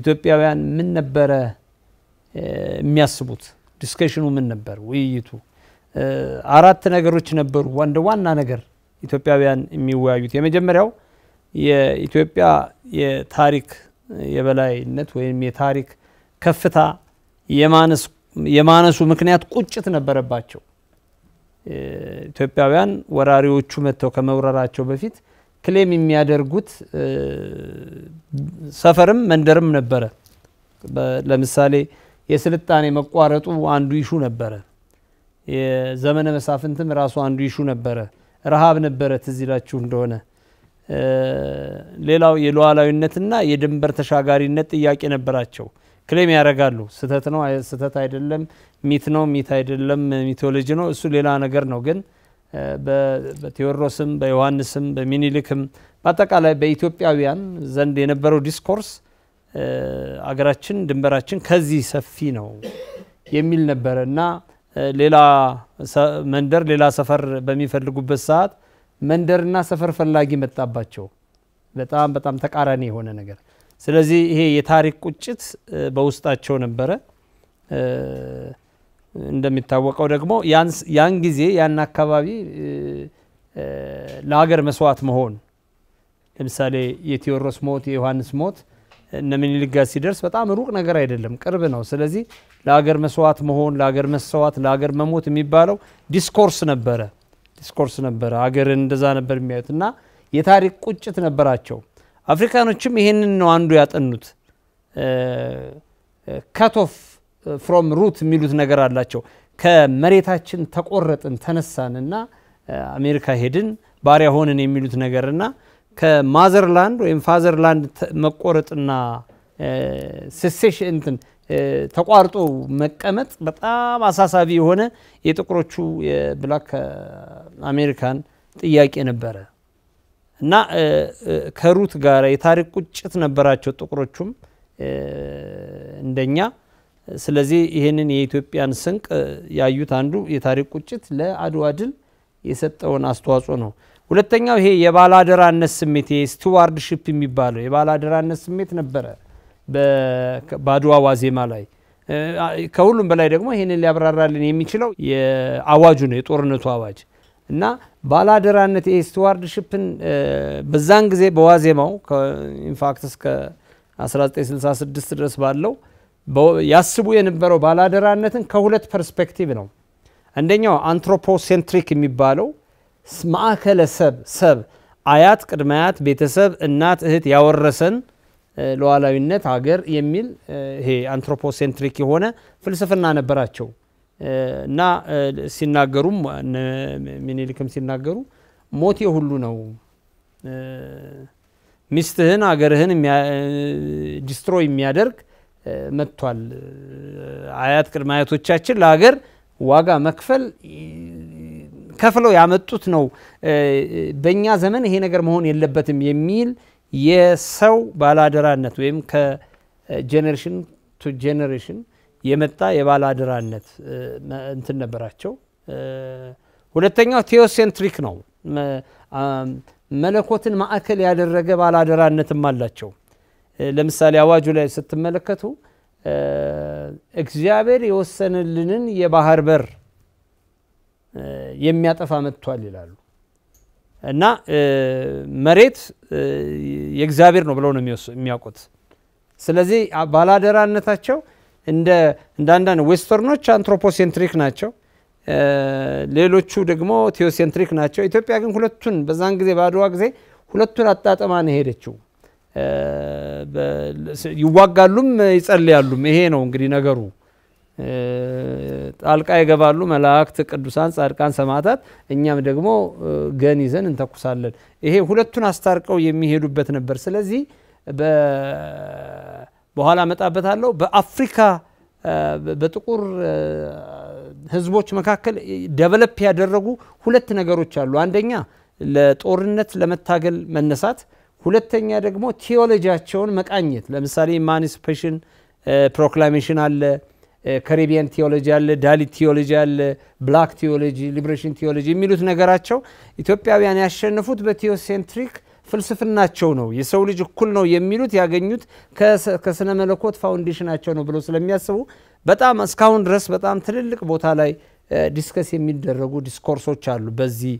ኢትዮጵያውያን ምን ነበረ የሚያስቡት? ዲስከሽኑ ምን ነበር? ውይይቱ አራት ነገሮች ነበሩ። አንድ ዋና ነገር ኢትዮጵያውያን የሚወያዩት የመጀመሪያው የኢትዮጵያ የታሪክ የበላይነት ወይም የታሪክ ከፍታ የማነሱ ምክንያት ቁጭት ነበረባቸው። ኢትዮጵያውያን ወራሪዎቹ መጥተው ከመውረራቸው በፊት ክሌም የሚያደርጉት ሰፈርም መንደርም ነበረ። ለምሳሌ የስልጣኔ መቋረጡ አንዱ ይሹ ነበረ። የዘመነ መሳፍንትም ራሱ አንዱ ይሹ ነበረ። ረሃብ ነበረ፣ ትዝ ይላችሁ እንደሆነ። ሌላው የሉዓላዊነትና የድንበር ተሻጋሪነት ጥያቄ ነበራቸው። ክሌም ያደርጋሉ። ስህተት ነው ስህተት አይደለም፣ ሚት ነው ሚት አይደለም፣ ሚቶሎጂ ነው እሱ ሌላ ነገር ነው። ግን በቴዎድሮስም በዮሐንስም በሚኒሊክም በአጠቃላይ በኢትዮጵያውያን ዘንድ የነበረው ዲስኮርስ አገራችን ድንበራችን ከዚህ ሰፊ ነው የሚል ነበረ እና ሌላ መንደር ሌላ ሰፈር በሚፈልጉበት ሰዓት መንደርና ሰፈር ፈላጊ መጣባቸው። በጣም በጣም ተቃራኒ የሆነ ነገር ስለዚህ ይሄ የታሪክ ቁጭት በውስጣቸው ነበረ። እንደሚታወቀው ደግሞ ያን ጊዜ ያን አካባቢ ለሀገር መስዋዕት መሆን ለምሳሌ የቴዎድሮስ ሞት፣ የዮሐንስ ሞት እነ ምኒልክ ጋር ሲደርስ በጣም ሩቅ ነገር አይደለም፣ ቅርብ ነው። ስለዚህ ለሀገር መስዋዕት መሆን፣ ለሀገር መሰዋት፣ ለሀገር መሞት የሚባለው ዲስኮርስ ነበረ ዲስኮርስ ነበረ። ሀገርን እንደዛ ነበር የሚያዩት እና የታሪክ ቁጭት ነበራቸው። አፍሪካኖችም ይሄንን ነው አንዱ ያጠኑት። ካቶፍ ፍሮም ሩት የሚሉት ነገር አላቸው። ከመሬታችን ተቆረጥን ተነሳንና አሜሪካ ሄድን ባሪያ ሆንን የሚሉት ነገርና ከማዘርላንድ ወይም ፋዘርላንድ መቆረጥና ሴሴሽን ተቋርጦ መቀመጥ በጣም አሳሳቢ የሆነ የጥቁሮቹ የብላክ አሜሪካን ጥያቄ ነበረ። እና ከሩት ጋር የታሪክ ቁጭት ነበራቸው ጥቁሮቹም እንደኛ። ስለዚህ ይህንን የኢትዮጵያን ስንቅ ያዩት አንዱ የታሪክ ቁጭት ለአድዋ ድል የሰጠውን አስተዋጽኦ ነው። ሁለተኛው ይሄ የባላደራነት ስሜት ሽፕ የሚባለው የባላደራነት ስሜት ነበረ በአድዋ ዋዜማ ላይ። ከሁሉም በላይ ደግሞ ይህንን ሊያብራራልን የሚችለው የአዋጁ ነው የጦርነቱ አዋጅ እና ባላደራነት ስቲዋርድሽፕን በዛን ጊዜ በዋዜማው ኢንፋክት እስከ 1966 ድረስ ባለው ያስቡ የነበረው ባላደራነትን ከሁለት ፐርስፔክቲቭ ነው። አንደኛው አንትሮፖሴንትሪክ የሚባለው ማዕከለ ሰብ ሰብ አያት፣ ቅድመ አያት፣ ቤተሰብ፣ እናት፣ እህት ያወረሰን ሉዓላዊነት ሀገር የሚል ይሄ አንትሮፖሴንትሪክ የሆነ ፍልስፍና ነበራቸው። እና ሲናገሩም ሚኒልክም ሲናገሩ ሞት የሁሉ ነው፣ ሚስትህን አገርህን ዲስትሮይ የሚያደርግ መጥቷል። አያት ቅድማያቶቻችን አያቶቻችን ለሀገር ዋጋ መክፈል ከፍለው ያመጡት ነው። በእኛ ዘመን ይሄ ነገር መሆን የለበትም የሚል የሰው ባላደራነት ወይም ከጀኔሬሽን ቱ ጄኔሬሽን የመጣ የባላደራነት እንትን ነበራቸው። ሁለተኛው ቴዎሴንትሪክ ነው። መለኮትን ማዕከል ያደረገ ባላደራነትም አላቸው። ለምሳሌ አዋጁ ላይ ስትመለከቱ እግዚአብሔር የወሰንልንን የባህር በር የሚያጠፋ መጥቷል ይላሉ እና መሬት የእግዚአብሔር ነው ብለው ነው የሚያውቁት። ስለዚህ ባላደራነታቸው እንደ አንዳንድ ዌስተርኖች አንትሮፖሴንትሪክ ናቸው፣ ሌሎቹ ደግሞ ቴዎሴንትሪክ ናቸው። ኢትዮጵያ ግን ሁለቱን በዛን ጊዜ በአድዋ ጊዜ ሁለቱን አጣጥማ ነው የሄደችው። ይዋጋሉም ይጸልያሉም። ይሄ ነው እንግዲህ ነገሩ። ጣልቃ ይገባሉ መላእክት፣ ቅዱሳን፣ ጻድቃን፣ ሰማዕታት፣ እኛም ደግሞ ገን ይዘን እንተኩሳለን። ይሄ ሁለቱን አስታርቀው የሚሄዱበት ነበር። ስለዚህ በኋላ መጣበታለሁ። በአፍሪካ በጥቁር ህዝቦች መካከል ደቨለፕ ያደረጉ ሁለት ነገሮች አሉ። አንደኛ ለጦርነት ለመታገል መነሳት፣ ሁለተኛ ደግሞ ቴዎሎጂያቸውን መቃኘት። ለምሳሌ ኢማኒስፔሽን ፕሮክላሜሽን አለ፣ ካሪቢያን ቴዎሎጂ አለ፣ ዳሊት ቴዎሎጂ አለ፣ ብላክ ቴዎሎጂ፣ ሊብሬሽን ቴዎሎጂ የሚሉት ነገራቸው ኢትዮጵያውያን ያሸነፉት በቴዎሴንትሪክ ፍልስፍናቸው ነው። የሰው ልጅ እኩል ነው የሚሉት ያገኙት ከስነ መለኮት ፋውንዴሽናቸው ነው ብለው ስለሚያስቡ በጣም እስካሁን ድረስ በጣም ትልልቅ ቦታ ላይ ዲስከስ የሚደረጉ ዲስኮርሶች አሉ በዚህ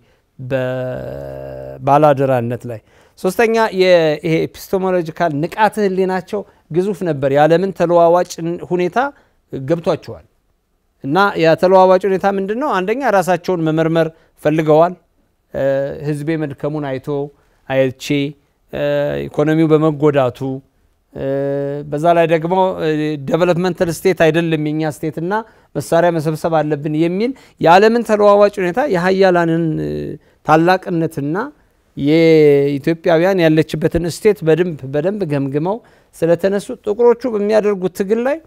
ባላደራነት ላይ። ሶስተኛ ይሄ ኤፒስቶሞሎጂካል ንቃተ ህሊናቸው ግዙፍ ነበር። የዓለምን ተለዋዋጭ ሁኔታ ገብቷቸዋል። እና የተለዋዋጭ ሁኔታ ምንድን ነው? አንደኛ ራሳቸውን መመርመር ፈልገዋል። ህዝቤ መድከሙን አይቶ አይቼ ኢኮኖሚው በመጎዳቱ በዛ ላይ ደግሞ ዴቨሎፕመንታል ስቴት አይደለም የኛ ስቴትና መሳሪያ መሰብሰብ አለብን የሚል የዓለምን ተለዋዋጭ ሁኔታ የሀያላንን ታላቅነትና የኢትዮጵያውያን ያለችበትን ስቴት በደንብ በደንብ ገምግመው ስለተነሱ ጥቁሮቹ በሚያደርጉት ትግል ላይ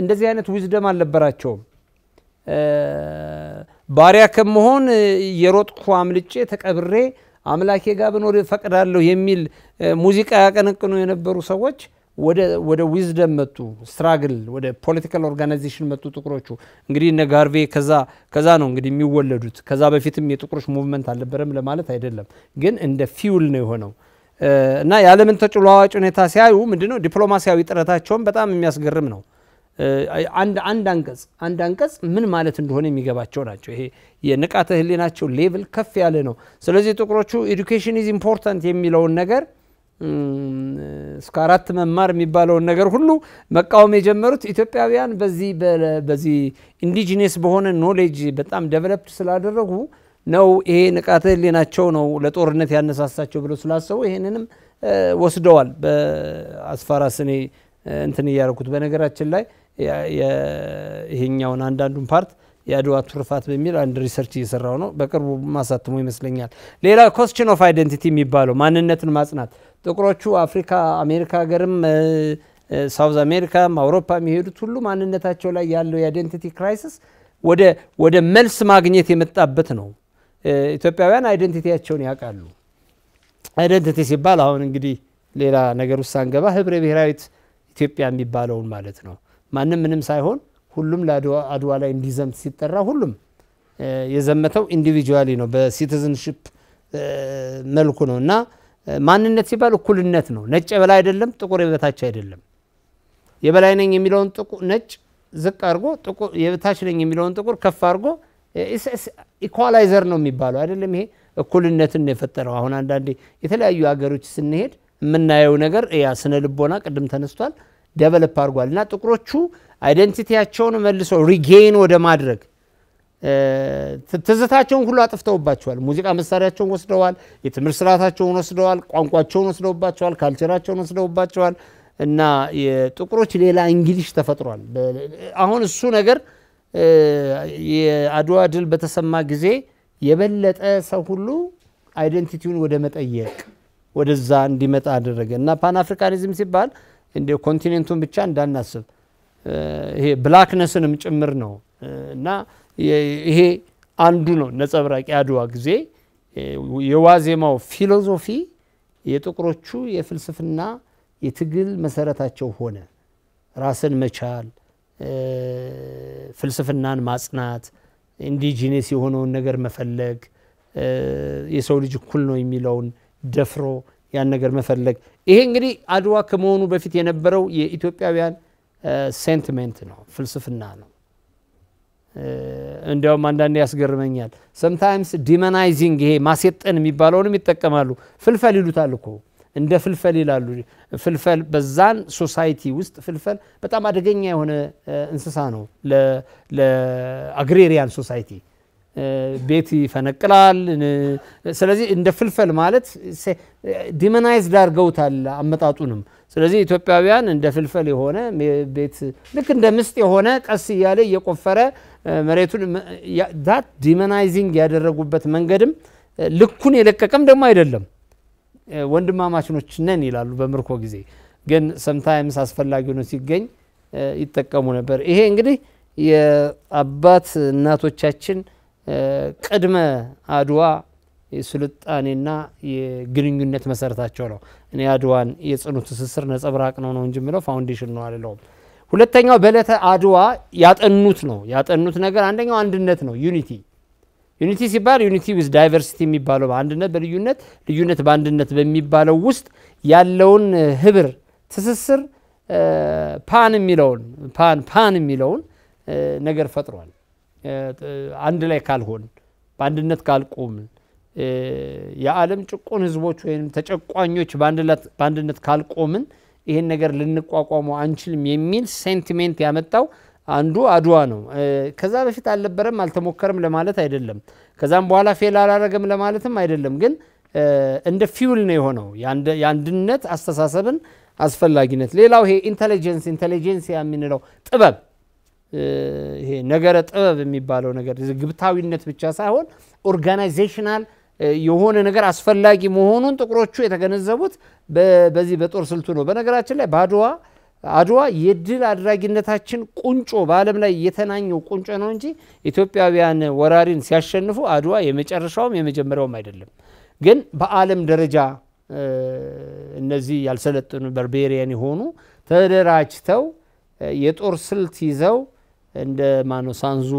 እንደዚህ አይነት ዊዝደም አልነበራቸውም። ባሪያ ከመሆን የሮጥኩ አምልጬ ተቀብሬ አምላኬ ጋር ብኖር ፈቅዳለሁ የሚል ሙዚቃ ያቀነቅኑ የነበሩ ሰዎች ወደ ዊዝደም መጡ፣ ስትራግል ወደ ፖለቲካል ኦርጋናይዜሽን መጡ ጥቁሮቹ። እንግዲህ እነ ጋርቬ ከዛ ነው እንግዲህ የሚወለዱት። ከዛ በፊትም የጥቁሮች ሙቭመንት አልነበረም ለማለት አይደለም፣ ግን እንደ ፊውል ነው የሆነው እና የዓለምን ተጨዋዋጭ ሁኔታ ሲያዩ ምንድነው ዲፕሎማሲያዊ ጥረታቸውን በጣም የሚያስገርም ነው። አንድ አንድ አንቀጽ አንድ አንቀጽ ምን ማለት እንደሆነ የሚገባቸው ናቸው። ይሄ የንቃተ ህሊናቸው ሌቭል ከፍ ያለ ነው። ስለዚህ ጥቁሮቹ ኤዱኬሽን ኢዝ ኢምፖርታንት የሚለውን ነገር እስከ አራት መማር የሚባለውን ነገር ሁሉ መቃወም የጀመሩት ኢትዮጵያውያን በዚህ በዚህ ኢንዲጂነስ በሆነ ኖሌጅ በጣም ደቨሎፕድ ስላደረጉ ነው። ይሄ ንቃተ ህሊናቸው ነው ለጦርነት ያነሳሳቸው ብለው ስላሰቡ ይህንንም ወስደዋል። በአስፋራ ስኔ እንትን እያደረኩት በነገራችን ላይ ይሄኛውን አንዳንዱን ፓርት የአድዋ ቱርፋት በሚል አንድ ሪሰርች እየሰራው ነው። በቅርቡ ማሳትሞ ይመስለኛል። ሌላ ኮስችን ኦፍ አይደንቲቲ የሚባለው ማንነትን ማጽናት ጥቁሮቹ አፍሪካ፣ አሜሪካ ሀገርም ሳውዝ አሜሪካም አውሮፓ የሚሄዱት ሁሉ ማንነታቸው ላይ ያለው የአይደንቲቲ ክራይሲስ ወደ መልስ ማግኘት የመጣበት ነው። ኢትዮጵያውያን አይደንቲቲያቸውን ያውቃሉ። አይደንቲቲ ሲባል አሁን እንግዲህ ሌላ ነገር ውስጥ ሳንገባ ህብረ ብሔራዊት ኢትዮጵያ የሚባለውን ማለት ነው። ማንም ምንም ሳይሆን ሁሉም ለአድዋ ላይ እንዲዘምት ሲጠራ ሁሉም የዘመተው ኢንዲቪጁዋሊ ነው በሲቲዝንሽፕ መልኩ ነው እና ማንነት ሲባል እኩልነት ነው። ነጭ የበላይ አይደለም፣ ጥቁር የበታች አይደለም። የበላይ ነኝ የሚለውን ነጭ ዝቅ አድርጎ የበታች ነኝ የሚለውን ጥቁር ከፍ አድርጎ ኢኳላይዘር ነው የሚባለው አይደለም። ይሄ እኩልነትን ነው የፈጠረው። አሁን አንዳንዴ የተለያዩ ሀገሮች ስንሄድ የምናየው ነገር ያ ስነ ልቦና ቅድም ተነስቷል። ደቨለፕ አድርጓል እና ጥቁሮቹ አይደንቲቲያቸውን መልሰው ሪጌን ወደ ማድረግ ትዝታቸውን ሁሉ አጥፍተውባቸዋል። ሙዚቃ መሳሪያቸውን ወስደዋል። የትምህርት ስርዓታቸውን ወስደዋል። ቋንቋቸውን ወስደውባቸዋል። ካልቸራቸውን ወስደውባቸዋል እና የጥቁሮች ሌላ እንግሊሽ ተፈጥሯል። አሁን እሱ ነገር የአድዋ ድል በተሰማ ጊዜ የበለጠ ሰው ሁሉ አይደንቲቲውን ወደ መጠየቅ ወደዛ እንዲመጣ አደረገ እና ፓን አፍሪካኒዝም ሲባል እንደ ኮንቲኔንቱን ብቻ እንዳናስብ ይሄ ብላክነስንም ጭምር ነው እና ይሄ አንዱ ነው ነጸብራቅ አድዋ ጊዜ የዋዜማው ፊሎዞፊ የጥቁሮቹ የፍልስፍና የትግል መሰረታቸው ሆነ። ራስን መቻል፣ ፍልስፍናን ማጽናት፣ ኢንዲጂነስ የሆነውን ነገር መፈለግ፣ የሰው ልጅ እኩል ነው የሚለውን ደፍሮ ያን ነገር መፈለግ ይሄ እንግዲህ አድዋ ከመሆኑ በፊት የነበረው የኢትዮጵያውያን ሴንቲሜንት ነው፣ ፍልስፍና ነው። እንዲያውም አንዳንድ ያስገርመኛል። ሰምታይምስ ዲመናይዚንግ ይሄ ማሴጠን የሚባለውንም ይጠቀማሉ። ፍልፈል ይሉታል እኮ እንደ ፍልፈል ይላሉ። ፍልፈል በዛን ሶሳይቲ ውስጥ ፍልፈል በጣም አደገኛ የሆነ እንስሳ ነው ለአግሬሪያን ሶሳይቲ ቤት ይፈነቅላል። ስለዚህ እንደ ፍልፈል ማለት ዲመናይዝድ ዳርገውታል አመጣጡንም። ስለዚህ ኢትዮጵያውያን እንደ ፍልፈል የሆነ ቤት ልክ እንደ ምስጥ የሆነ ቀስ እያለ እየቆፈረ መሬቱን ዳት ዲመናይዚንግ ያደረጉበት መንገድም ልኩን የለቀቀም ደግሞ አይደለም። ወንድማማችኖች ነን ይላሉ በምርኮ ጊዜ ግን ሰምታይምስ አስፈላጊ ሆኖ ሲገኝ ይጠቀሙ ነበር። ይሄ እንግዲህ የአባት እናቶቻችን ቅድመ አድዋ የስልጣኔና የግንኙነት መሰረታቸው ነው። እኔ አድዋን የጽኑ ትስስር ነጸብራቅ ነው ነው እንጂ ምለው ፋውንዴሽን ነው አልለውም። ሁለተኛው በዕለተ አድዋ ያጠኑት ነው ያጠኑት ነገር አንደኛው አንድነት ነው ዩኒቲ ዩኒቲ ሲባል ዩኒቲ ዊዝ ዳይቨርሲቲ የሚባለው በአንድነት በልዩነት ልዩነት በአንድነት በሚባለው ውስጥ ያለውን ህብር ትስስር ፓን የሚለውን ፓን ፓን የሚለውን ነገር ፈጥሯል። አንድ ላይ ካልሆን በአንድነት ካልቆምን የዓለም ጭቁን ህዝቦች ወይም ተጨቋኞች በአንድነት ካልቆምን ይህን ነገር ልንቋቋመው አንችልም የሚል ሴንቲሜንት ያመጣው አንዱ አድዋ ነው። ከዛ በፊት አልነበረም አልተሞከረም ለማለት አይደለም። ከዛም በኋላ ፌል አላረገም ለማለትም አይደለም። ግን እንደ ፊውል ነው የሆነው የአንድነት አስተሳሰብን አስፈላጊነት። ሌላው ይሄ ኢንቴሊጀንስ ኢንቴሊጀንስ የምንለው ጥበብ ይሄ ነገረ ጥበብ የሚባለው ነገር ግብታዊነት ብቻ ሳይሆን ኦርጋናይዜሽናል የሆነ ነገር አስፈላጊ መሆኑን ጥቁሮቹ የተገነዘቡት በዚህ በጦር ስልቱ ነው። በነገራችን ላይ በአድዋ አድዋ የድል አድራጊነታችን ቁንጮ በዓለም ላይ የተናኘው ቁንጮ ነው እንጂ ኢትዮጵያውያን ወራሪን ሲያሸንፉ አድዋ የመጨረሻውም የመጀመሪያውም አይደለም። ግን በዓለም ደረጃ እነዚህ ያልሰለጠኑ በርቤሪያን የሆኑ ተደራጅተው የጦር ስልት ይዘው እንደ ማኖ ሳንዙ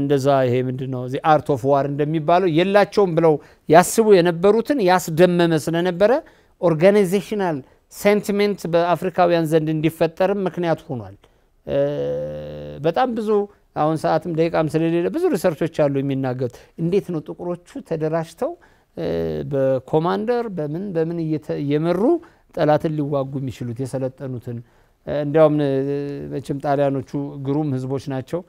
እንደዛ ይሄ ምንድን ነው ዚ አርት ኦፍ ዋር እንደሚባለው የላቸውም ብለው ያስቡ የነበሩትን ያስደመመ ስለነበረ ኦርጋናይዜሽናል ሴንቲሜንት በአፍሪካውያን ዘንድ እንዲፈጠርም ምክንያት ሆኗል። በጣም ብዙ አሁን ሰዓትም ደቂቃም ስለሌለ ብዙ ሪሰርቾች አሉ የሚናገሩት እንዴት ነው ጥቁሮቹ ተደራጅተው በኮማንደር በምን በምን እየመሩ ጠላትን ሊዋጉ የሚችሉት የሰለጠኑትን እንዲያውም መቼም ጣሊያኖቹ ግሩም ህዝቦች ናቸው።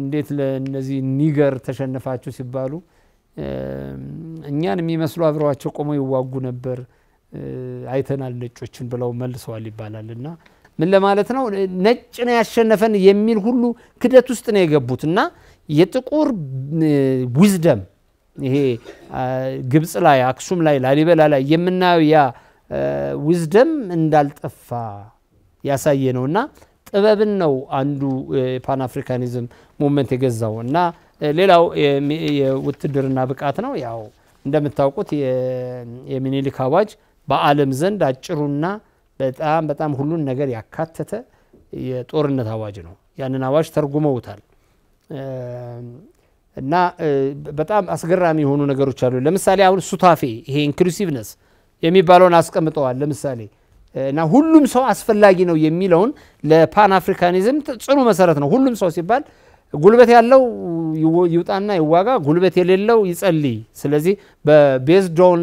እንዴት ለእነዚህ ኒገር ተሸንፋችሁ ሲባሉ እኛን የሚመስሉ አብረዋቸው ቆመው ይዋጉ ነበር አይተናል ነጮችን ብለው መልሰዋል ይባላል። እና ምን ለማለት ነው ነጭ ነው ያሸነፈን የሚል ሁሉ ክደት ውስጥ ነው የገቡት እና የጥቁር ዊዝደም ይሄ ግብፅ ላይ አክሱም ላይ ላሊበላ ላይ የምናየው ያ ዊዝደም እንዳልጠፋ ያሳየ ነው እና ጥበብን ነው አንዱ ፓን አፍሪካኒዝም ሙመንት የገዛው እና ሌላው የውትድርና ብቃት ነው። ያው እንደምታውቁት የሚኒሊክ አዋጅ በዓለም ዘንድ አጭሩና በጣም በጣም ሁሉን ነገር ያካተተ የጦርነት አዋጅ ነው። ያንን አዋጅ ተርጉመውታል እና በጣም አስገራሚ የሆኑ ነገሮች አሉ። ለምሳሌ አሁን ሱታፌ ይሄ ኢንክሉሲቭነስ የሚባለውን አስቀምጠዋል። ለምሳሌ እና ሁሉም ሰው አስፈላጊ ነው የሚለውን ለፓን አፍሪካኒዝም ጽኑ መሰረት ነው። ሁሉም ሰው ሲባል ጉልበት ያለው ይውጣና ይዋጋ፣ ጉልበት የሌለው ይጸልይ። ስለዚህ በቤዝዶን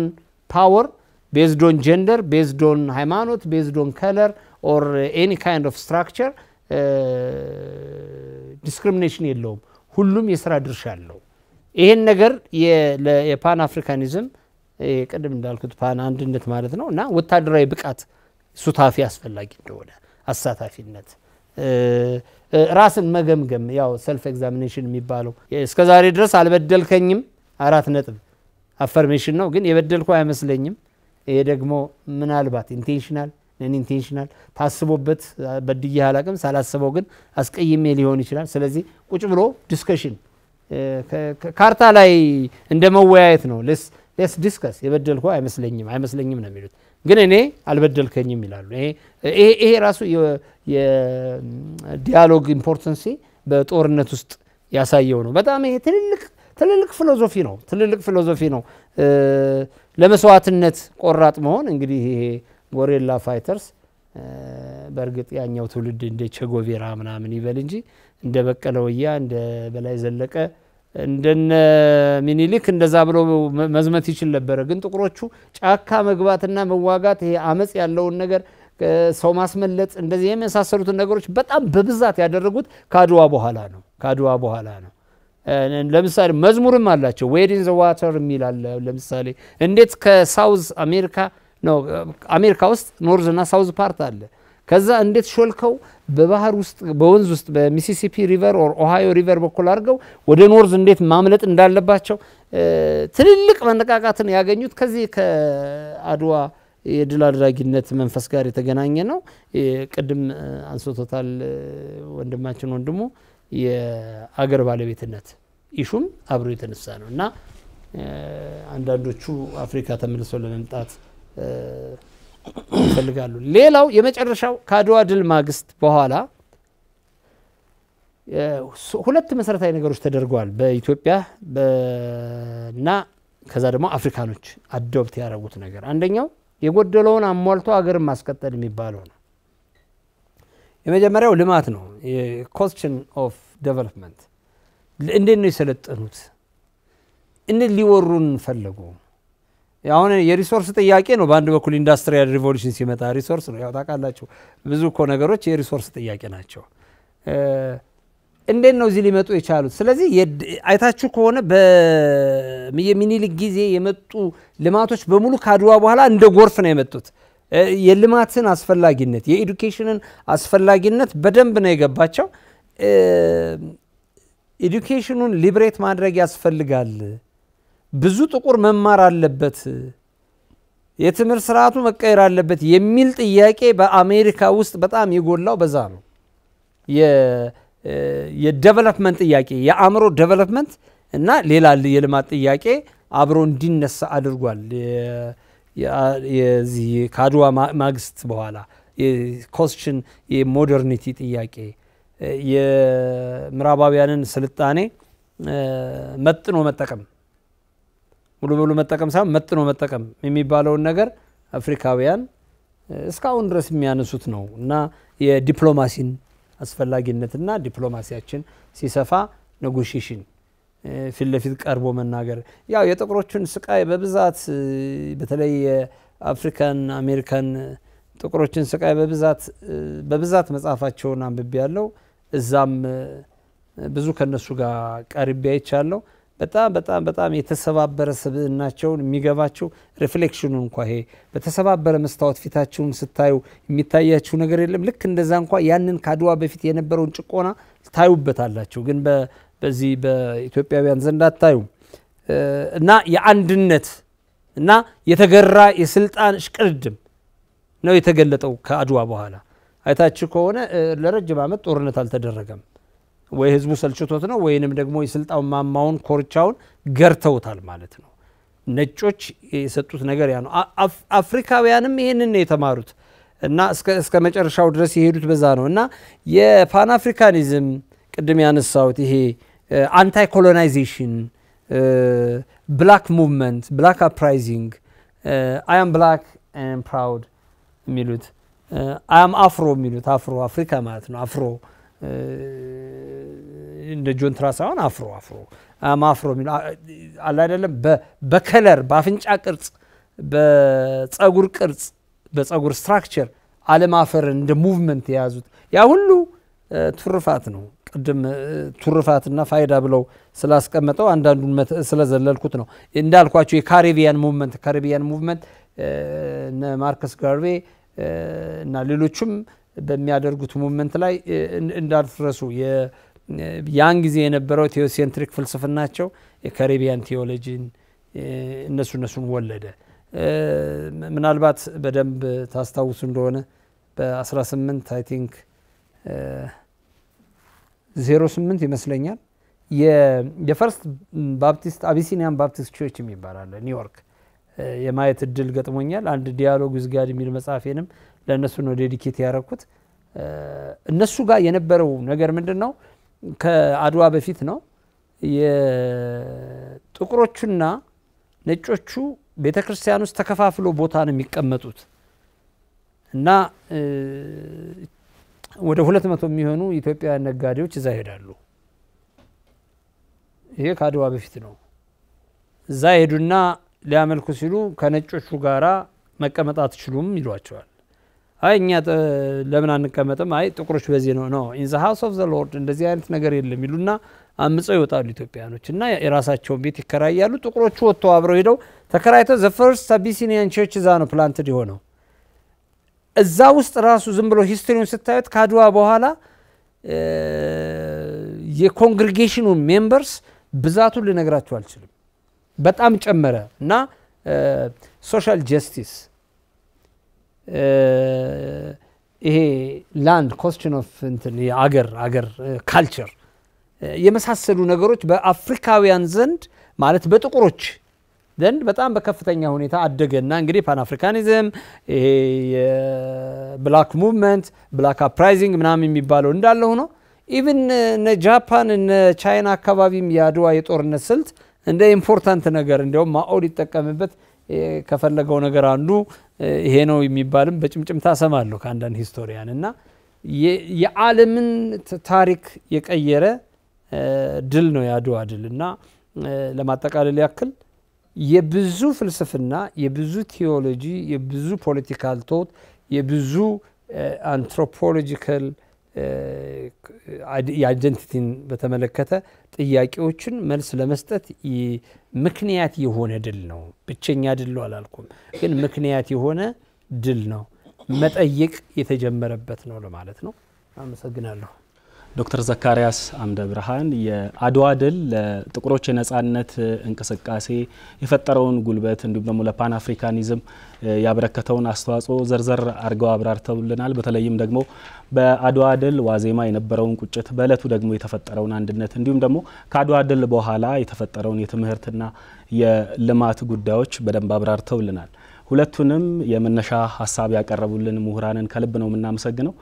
ፓወር፣ ቤዝዶን ጀንደር፣ ቤዝዶን ሃይማኖት፣ ቤዝዶን ከለር ኦር ኤኒ ካይንድ ኦፍ ስትራክቸር ዲስክሪሚኔሽን የለውም። ሁሉም የስራ ድርሻ አለው። ይሄን ነገር የፓን አፍሪካኒዝም ቅድም እንዳልኩት ፓን አንድነት ማለት ነው እና ወታደራዊ ብቃት ሱታፊ አስፈላጊ እንደሆነ አሳታፊነት ራስን መገምገም ያው ሰልፍ ኤግዛሚኔሽን የሚባለው እስከ ዛሬ ድረስ አልበደልከኝም አራት ነጥብ አፈርሜሽን ነው ግን የበደልኩ አይመስለኝም ይሄ ደግሞ ምናልባት ኢንቴንሽናል ነን ኢንቴንሽናል ታስቦበት በድዬ አላቅም ሳላስበው ግን አስቀይሜ ሊሆን ይችላል ስለዚህ ቁጭ ብሎ ዲስከሽን ካርታ ላይ እንደ መወያየት ነው ሌስ ዲስከስ የበደልኩ አይመስለኝም አይመስለኝም ነው የሚሉት ግን እኔ አልበደልከኝም ይላሉ። ይሄ ራሱ የዲያሎግ ኢምፖርተንሲ በጦርነት ውስጥ ያሳየው ነው። በጣም ይሄ ትልልቅ ትልልቅ ፊሎዞፊ ነው። ትልልቅ ፊሎዞፊ ነው። ለመስዋዕትነት ቆራጥ መሆን እንግዲህ ይሄ ጎሬላ ፋይተርስ በእርግጥ ያኛው ትውልድ እንደ ቸጎቬራ ምናምን ይበል እንጂ እንደ በቀለ ወያ እንደ በላይ ዘለቀ እንደነ ሚኒሊክ እንደዛ ብሎ መዝመት ይችል ነበረ። ግን ጥቁሮቹ ጫካ መግባትና መዋጋት ይሄ አመፅ ያለውን ነገር ሰው ማስመለጥ እንደዚህ የመሳሰሉትን ነገሮች በጣም በብዛት ያደረጉት ከአድዋ በኋላ ነው። ከአድዋ በኋላ ነው። ለምሳሌ መዝሙርም አላቸው። ዌዲን ዘ ዋተር የሚል አለ። ለምሳሌ እንዴት ከሳውዝ አሜሪካ ነው አሜሪካ ውስጥ ኖርዝ ሳውዝ ፓርት አለ ከዛ እንዴት ሾልከው በባህር ውስጥ በወንዝ ውስጥ በሚሲሲፒ ሪቨር ኦር ኦሃዮ ሪቨር በኩል አድርገው ወደ ኖርዝ እንዴት ማምለጥ እንዳለባቸው ትልልቅ መነቃቃትን ያገኙት ከዚህ ከአድዋ የድል አድራጊነት መንፈስ ጋር የተገናኘ ነው። ቅድም አንስቶታል ወንድማችን ወንድሙ የአገር ባለቤትነት ኢሹም አብሮ የተነሳ ነው እና አንዳንዶቹ አፍሪካ ተመልሶ ለመምጣት ይፈልጋሉ። ሌላው የመጨረሻው ከአድዋ ድል ማግስት በኋላ ሁለት መሰረታዊ ነገሮች ተደርገዋል በኢትዮጵያ እና ከዛ ደግሞ አፍሪካኖች አዶብት ያደረጉት ነገር አንደኛው የጎደለውን አሟልቶ ሀገርን ማስቀጠል የሚባለው ነው። የመጀመሪያው ልማት ነው። ኮስችን ኦፍ ዴቨሎፕመንት እንዴት ነው የሰለጠኑት? እንዴት ሊወሩን ፈለጉ? አሁን የሪሶርስ ጥያቄ ነው። በአንድ በኩል ኢንዱስትሪያል ሪቮሉሽን ሲመጣ ሪሶርስ ነው። ያው ታውቃላችሁ ብዙ እኮ ነገሮች የሪሶርስ ጥያቄ ናቸው። እንዴት ነው እዚህ ሊመጡ የቻሉት? ስለዚህ አይታችሁ ከሆነ የሚኒሊክ ጊዜ የመጡ ልማቶች በሙሉ ከአድዋ በኋላ እንደ ጎርፍ ነው የመጡት። የልማትን አስፈላጊነት የኤዱኬሽንን አስፈላጊነት በደንብ ነው የገባቸው። ኤዱኬሽኑን ሊብሬት ማድረግ ያስፈልጋል ብዙ ጥቁር መማር አለበት፣ የትምህርት ስርዓቱ መቀየር አለበት የሚል ጥያቄ በአሜሪካ ውስጥ በጣም የጎላው በዛ ነው። የደቨሎፕመንት ጥያቄ የአእምሮ ደቨሎፕመንት እና ሌላ የልማት ጥያቄ አብሮ እንዲነሳ አድርጓል። የዚህ ከአድዋ ማግስት በኋላ የኮስችን የሞደርኒቲ ጥያቄ የምዕራባውያንን ስልጣኔ መጥኖ መጠቀም ሙሉ በሙሉ መጠቀም ሳይሆን መጥኖ መጠቀም የሚባለውን ነገር አፍሪካውያን እስካሁን ድረስ የሚያነሱት ነው እና የዲፕሎማሲን አስፈላጊነትና ዲፕሎማሲያችን ሲሰፋ ኔጎሽሽን ፊት ለፊት ቀርቦ መናገር ያው የጥቁሮቹን ስቃይ በብዛት በተለይ የአፍሪካን አሜሪካን ጥቁሮችን ስቃይ በብዛት በብዛት መጽሐፋቸውን አንብቤ ያለው እዛም ብዙ ከነሱ ጋር ቀርቤ አይቻለሁ። በጣም በጣም በጣም የተሰባበረ ስብዕናቸውን የሚገባቸው ሪፍሌክሽኑ እንኳ ይሄ በተሰባበረ መስታወት ፊታችሁን ስታዩ የሚታያችሁ ነገር የለም። ልክ እንደዛ እንኳ ያንን ከአድዋ በፊት የነበረውን ጭቆና ታዩበታላችሁ፣ ግን በዚህ በኢትዮጵያውያን ዘንድ አታዩም። እና የአንድነት እና የተገራ የስልጣን እሽቅድድም ነው የተገለጠው ከአድዋ በኋላ። አይታችሁ ከሆነ ለረጅም ዓመት ጦርነት አልተደረገም። ወይ ህዝቡ ሰልችቶት ነው ወይንም ደግሞ የስልጣን ማማውን ኮርቻውን ገርተውታል ማለት ነው። ነጮች የሰጡት ነገር ያ ነው። አፍሪካውያንም ይህንን ነው የተማሩት እና እስከ መጨረሻው ድረስ የሄዱት በዛ ነው እና የፓን አፍሪካኒዝም ቅድም ያነሳሁት ይሄ አንታይ ኮሎናይዜሽን፣ ብላክ ሙቭመንት፣ ብላክ አፕራይዚንግ፣ አያም ብላክ ፕራውድ የሚሉት አያም አፍሮ የሚሉት አፍሮ አፍሪካ ማለት ነው አፍሮ እንደ ጆን ትራ ሳይሆን አፍሮ አፍሮ አፍሮ የሚለው አለ አይደለም። በከለር በአፍንጫ ቅርጽ፣ በጸጉር ቅርጽ፣ በጸጉር ስትራክቸር አለማፈር እንደ ሙቭመንት የያዙት ያ ሁሉ ቱርፋት ነው። ቅድም ቱርፋትና ፋይዳ ብለው ስላስቀመጠው አንዳንዱን ስለዘለልኩት ነው። እንዳልኳቸው የካሪቢያን ሙቭመንት ካሪቢያን ሙቭመንት ማርከስ ጋርቬ እና ሌሎችም በሚያደርጉት ሙመንት ላይ እንዳልፍረሱ ያን ጊዜ የነበረው ቴዎሴንትሪክ ፍልስፍናቸው የካሪቢያን ቴዎሎጂን እነሱ እነሱን ወለደ። ምናልባት በደንብ ታስታውሱ እንደሆነ በ18 አይ ቲንክ 08 ይመስለኛል የፈርስት ባፕቲስት አቢሲኒያን ባፕቲስት ቾች የሚባላለ ኒውዮርክ የማየት እድል ገጥሞኛል። አንድ ዲያሎግ ዊዝ ጋድ የሚል መጽሐፌንም ለእነሱ ነው ዴዲኬት ያደረግኩት። እነሱ ጋር የነበረው ነገር ምንድን ነው? ከአድዋ በፊት ነው የጥቁሮቹና ነጮቹ ቤተ ክርስቲያን ውስጥ ተከፋፍሎ ቦታ ነው የሚቀመጡት እና ወደ ሁለት መቶ የሚሆኑ ኢትዮጵያውያን ነጋዴዎች እዛ ይሄዳሉ። ይሄ ከአድዋ በፊት ነው። እዛ ይሄዱና ሊያመልኩ ሲሉ ከነጮቹ ጋራ መቀመጥ አትችሉም ይሏቸዋል። አይ እኛ ለምን አንቀመጥም፣ አይ ጥቁሮች በዚህ ነው ነው ኢን ዘ ኦፍ ዘ ሎርድ እንደዚህ አይነት ነገር የለም ይሉና አምፀው ይወጣሉ ኢትዮጵያኖች እና የራሳቸውን ቤት ይከራያሉ። ጥቁሮቹ ወጥተው አብረው ሄደው ተከራይተው ዘ ፈርስት አቢሲኒያን ቸርች እዛ ነው ፕላንትድ የሆነው። እዛ ውስጥ ራሱ ዝም ብሎ ሂስትሪውን ስታዩት ከአድዋ በኋላ የኮንግሪጌሽኑ ሜምበርስ ብዛቱን ልነግራቸው አልችልም። በጣም ጨመረ እና ሶሻል ጀስቲስ ይሄ ላንድ ኮስችን ኦፍ እንትን የአገር አገር ካልቸር የመሳሰሉ ነገሮች በአፍሪካውያን ዘንድ ማለት በጥቁሮች ዘንድ በጣም በከፍተኛ ሁኔታ አደገና እንግዲህ ፓን አፍሪካኒዝም ይሄ የብላክ ሙቭመንት ብላክ አፕራይዚንግ ምናምን የሚባለው እንዳለ ሆኖ ኢቭን እነ ጃፓን እነ ቻይና አካባቢም የአድዋ የጦርነት ስልት እንደ ኢምፖርታንት ነገር እንዲያውም ማኦ ሊጠቀምበት ከፈለገው ነገር አንዱ ይሄ ነው የሚባልም በጭምጭምታ ሰማለሁ ከአንዳንድ ሂስቶሪያን እና የዓለምን ታሪክ የቀየረ ድል ነው የአድዋ ድል እና ለማጠቃለል ያክል የብዙ ፍልስፍና የብዙ ቴዎሎጂ የብዙ ፖለቲካል ቶት የብዙ አንትሮፖሎጂካል የአይደንቲቲን በተመለከተ ጥያቄዎችን መልስ ለመስጠት ምክንያት የሆነ ድል ነው። ብቸኛ ድል ነው አላልኩም፣ ግን ምክንያት የሆነ ድል ነው። መጠየቅ የተጀመረበት ነው ለማለት ነው። አመሰግናለሁ። ዶክተር ዘካሪያስ አምደ ብርሃን የአድዋ ድል ለጥቁሮች የነጻነት እንቅስቃሴ የፈጠረውን ጉልበት እንዲሁም ደግሞ ለፓን አፍሪካኒዝም ያበረከተውን አስተዋጽኦ ዘርዘር አድርገው አብራርተውልናል። በተለይም ደግሞ በአድዋ ድል ዋዜማ የነበረውን ቁጭት፣ በእለቱ ደግሞ የተፈጠረውን አንድነት እንዲሁም ደግሞ ከአድዋ ድል በኋላ የተፈጠረውን የትምህርትና የልማት ጉዳዮች በደንብ አብራርተውልናል። ሁለቱንም የመነሻ ሀሳብ ያቀረቡልን ምሁራንን ከልብ ነው የምናመሰግነው።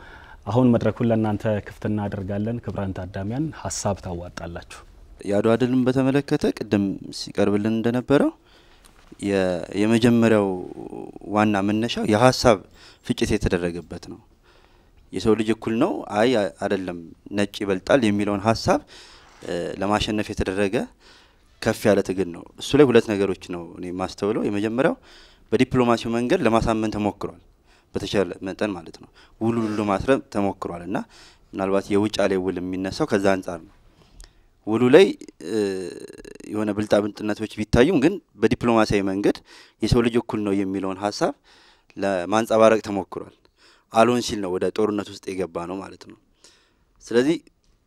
አሁን መድረኩን ለእናንተ ክፍት እናደርጋለን። ክብራን ታዳሚያን ሀሳብ ታዋጣላችሁ። የአድዋ ድልን በተመለከተ ቅድም ሲቀርብልን እንደነበረው የመጀመሪያው ዋና መነሻው የሀሳብ ፍጭት የተደረገበት ነው። የሰው ልጅ እኩል ነው፣ አይ አይደለም፣ ነጭ ይበልጣል የሚለውን ሀሳብ ለማሸነፍ የተደረገ ከፍ ያለ ትግል ነው። እሱ ላይ ሁለት ነገሮች ነው እኔ የማስተውለው። የመጀመሪያው በዲፕሎማሲው መንገድ ለማሳመን ተሞክሯል። በተቻለ መጠን ማለት ነው ውሉ ሁሉ ማስረም ተሞክሯል እና ምናልባት የውጫሌ ውል የሚነሳው ከዛ አንጻር ነው። ውሉ ላይ የሆነ ብልጣብልጥነቶች ቢታዩም ግን በዲፕሎማሲያዊ መንገድ የሰው ልጅ እኩል ነው የሚለውን ሀሳብ ለማንጸባረቅ ተሞክሯል። አሎን ሲል ነው ወደ ጦርነት ውስጥ የገባ ነው ማለት ነው። ስለዚህ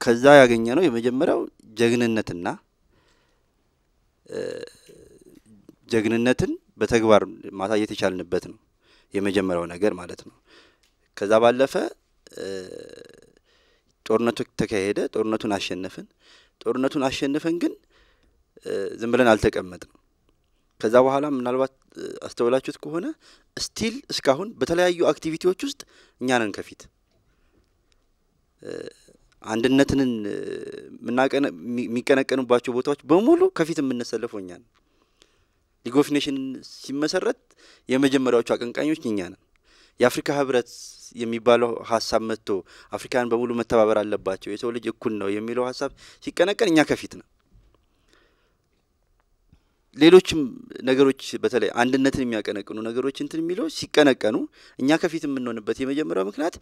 ከዛ ያገኘ ነው የመጀመሪያው ጀግንነትና ጀግንነትን በተግባር ማሳየት የቻልንበት ነው። የመጀመሪያው ነገር ማለት ነው። ከዛ ባለፈ ጦርነቱ ተካሄደ። ጦርነቱን አሸነፍን። ጦርነቱን አሸንፈን ግን ዝም ብለን አልተቀመጥም። ከዛ በኋላ ምናልባት አስተውላችሁት ከሆነ ስቲል እስካሁን በተለያዩ አክቲቪቲዎች ውስጥ እኛ ነን ከፊት አንድነትንን የሚቀነቀኑባቸው ቦታዎች በሙሉ ከፊት የምንሰለፈው እኛ ነን። ሊግ ኦፍ ኔሽን ሲመሰረት የመጀመሪያዎቹ አቀንቃኞች እኛ ነን። የአፍሪካ ህብረት የሚባለው ሀሳብ መጥቶ አፍሪካን በሙሉ መተባበር አለባቸው፣ የሰው ልጅ እኩል ነው የሚለው ሀሳብ ሲቀነቀን እኛ ከፊት ነው። ሌሎችም ነገሮች በተለይ አንድነትን የሚያቀነቅኑ ነገሮች እንትን የሚለው ሲቀነቀኑ እኛ ከፊት የምንሆንበት የመጀመሪያው ምክንያት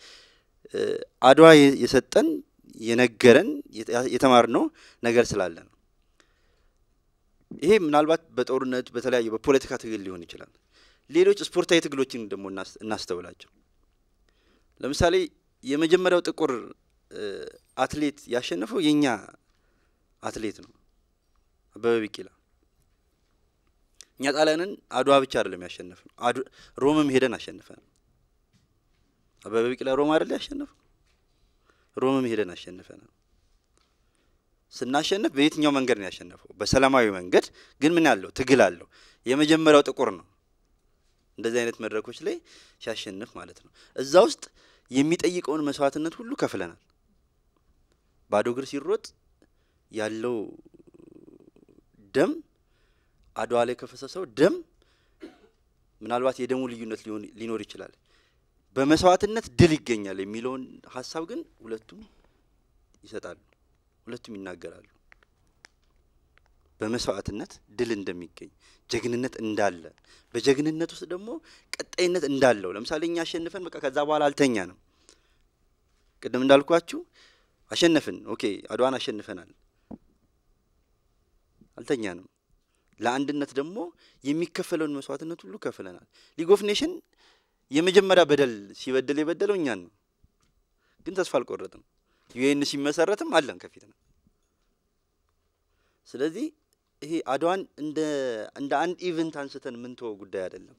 አድዋ የሰጠን የነገረን የተማርነው ነገር ስላለ ነው። ይሄ ምናልባት በጦርነት በተለያዩ በፖለቲካ ትግል ሊሆን ይችላል። ሌሎች ስፖርታዊ ትግሎችን ደግሞ እናስተውላቸው። ለምሳሌ የመጀመሪያው ጥቁር አትሌት ያሸነፈው የኛ አትሌት ነው፣ አበበ ቢቂላ። እኛ ጣሊያንን አድዋ ብቻ አይደለም ያሸነፍ ነው፣ ሮምም ሄደን አሸንፈን። አበበ ቢቂላ ሮም አይደለ ያሸነፈው? ሮምም ሄደን አሸንፈናል። ስናሸንፍ በየትኛው መንገድ ነው ያሸነፈው? በሰላማዊ መንገድ ግን ምን አለው? ትግል አለው። የመጀመሪያው ጥቁር ነው። እንደዚህ አይነት መድረኮች ላይ ሲያሸንፍ ማለት ነው። እዛ ውስጥ የሚጠይቀውን መስዋዕትነት ሁሉ ከፍለናል። ባዶ እግር ሲሮጥ ያለው ደም አድዋ ላይ ከፈሰሰው ደም ምናልባት የደሙ ልዩነት ሊኖር ይችላል። በመስዋዕትነት ድል ይገኛል የሚለውን ሀሳብ ግን ሁለቱም ይሰጣሉ። ሁለቱም ይናገራሉ። በመስዋዕትነት ድል እንደሚገኝ ጀግንነት እንዳለ በጀግንነት ውስጥ ደግሞ ቀጣይነት እንዳለው። ለምሳሌ እኛ አሸንፈን በቃ ከዛ በኋላ አልተኛ ነው። ቅድም እንዳልኳችሁ አሸነፍን፣ ኦኬ አድዋን አሸንፈናል፣ አልተኛ ነው። ለአንድነት ደግሞ የሚከፈለውን መስዋዕትነት ሁሉ ከፍለናል። ሊግ ኦፍ ኔሽን የመጀመሪያ በደል ሲበደል የበደለው እኛን ነው፣ ግን ተስፋ አልቆረጥም። ዩኤን ሲመሰረትም አለን ከፊት ነው። ስለዚህ ይሄ አድዋን እንደ እንደ አንድ ኢቨንት አንስተን የምንተወው ጉዳይ አይደለም።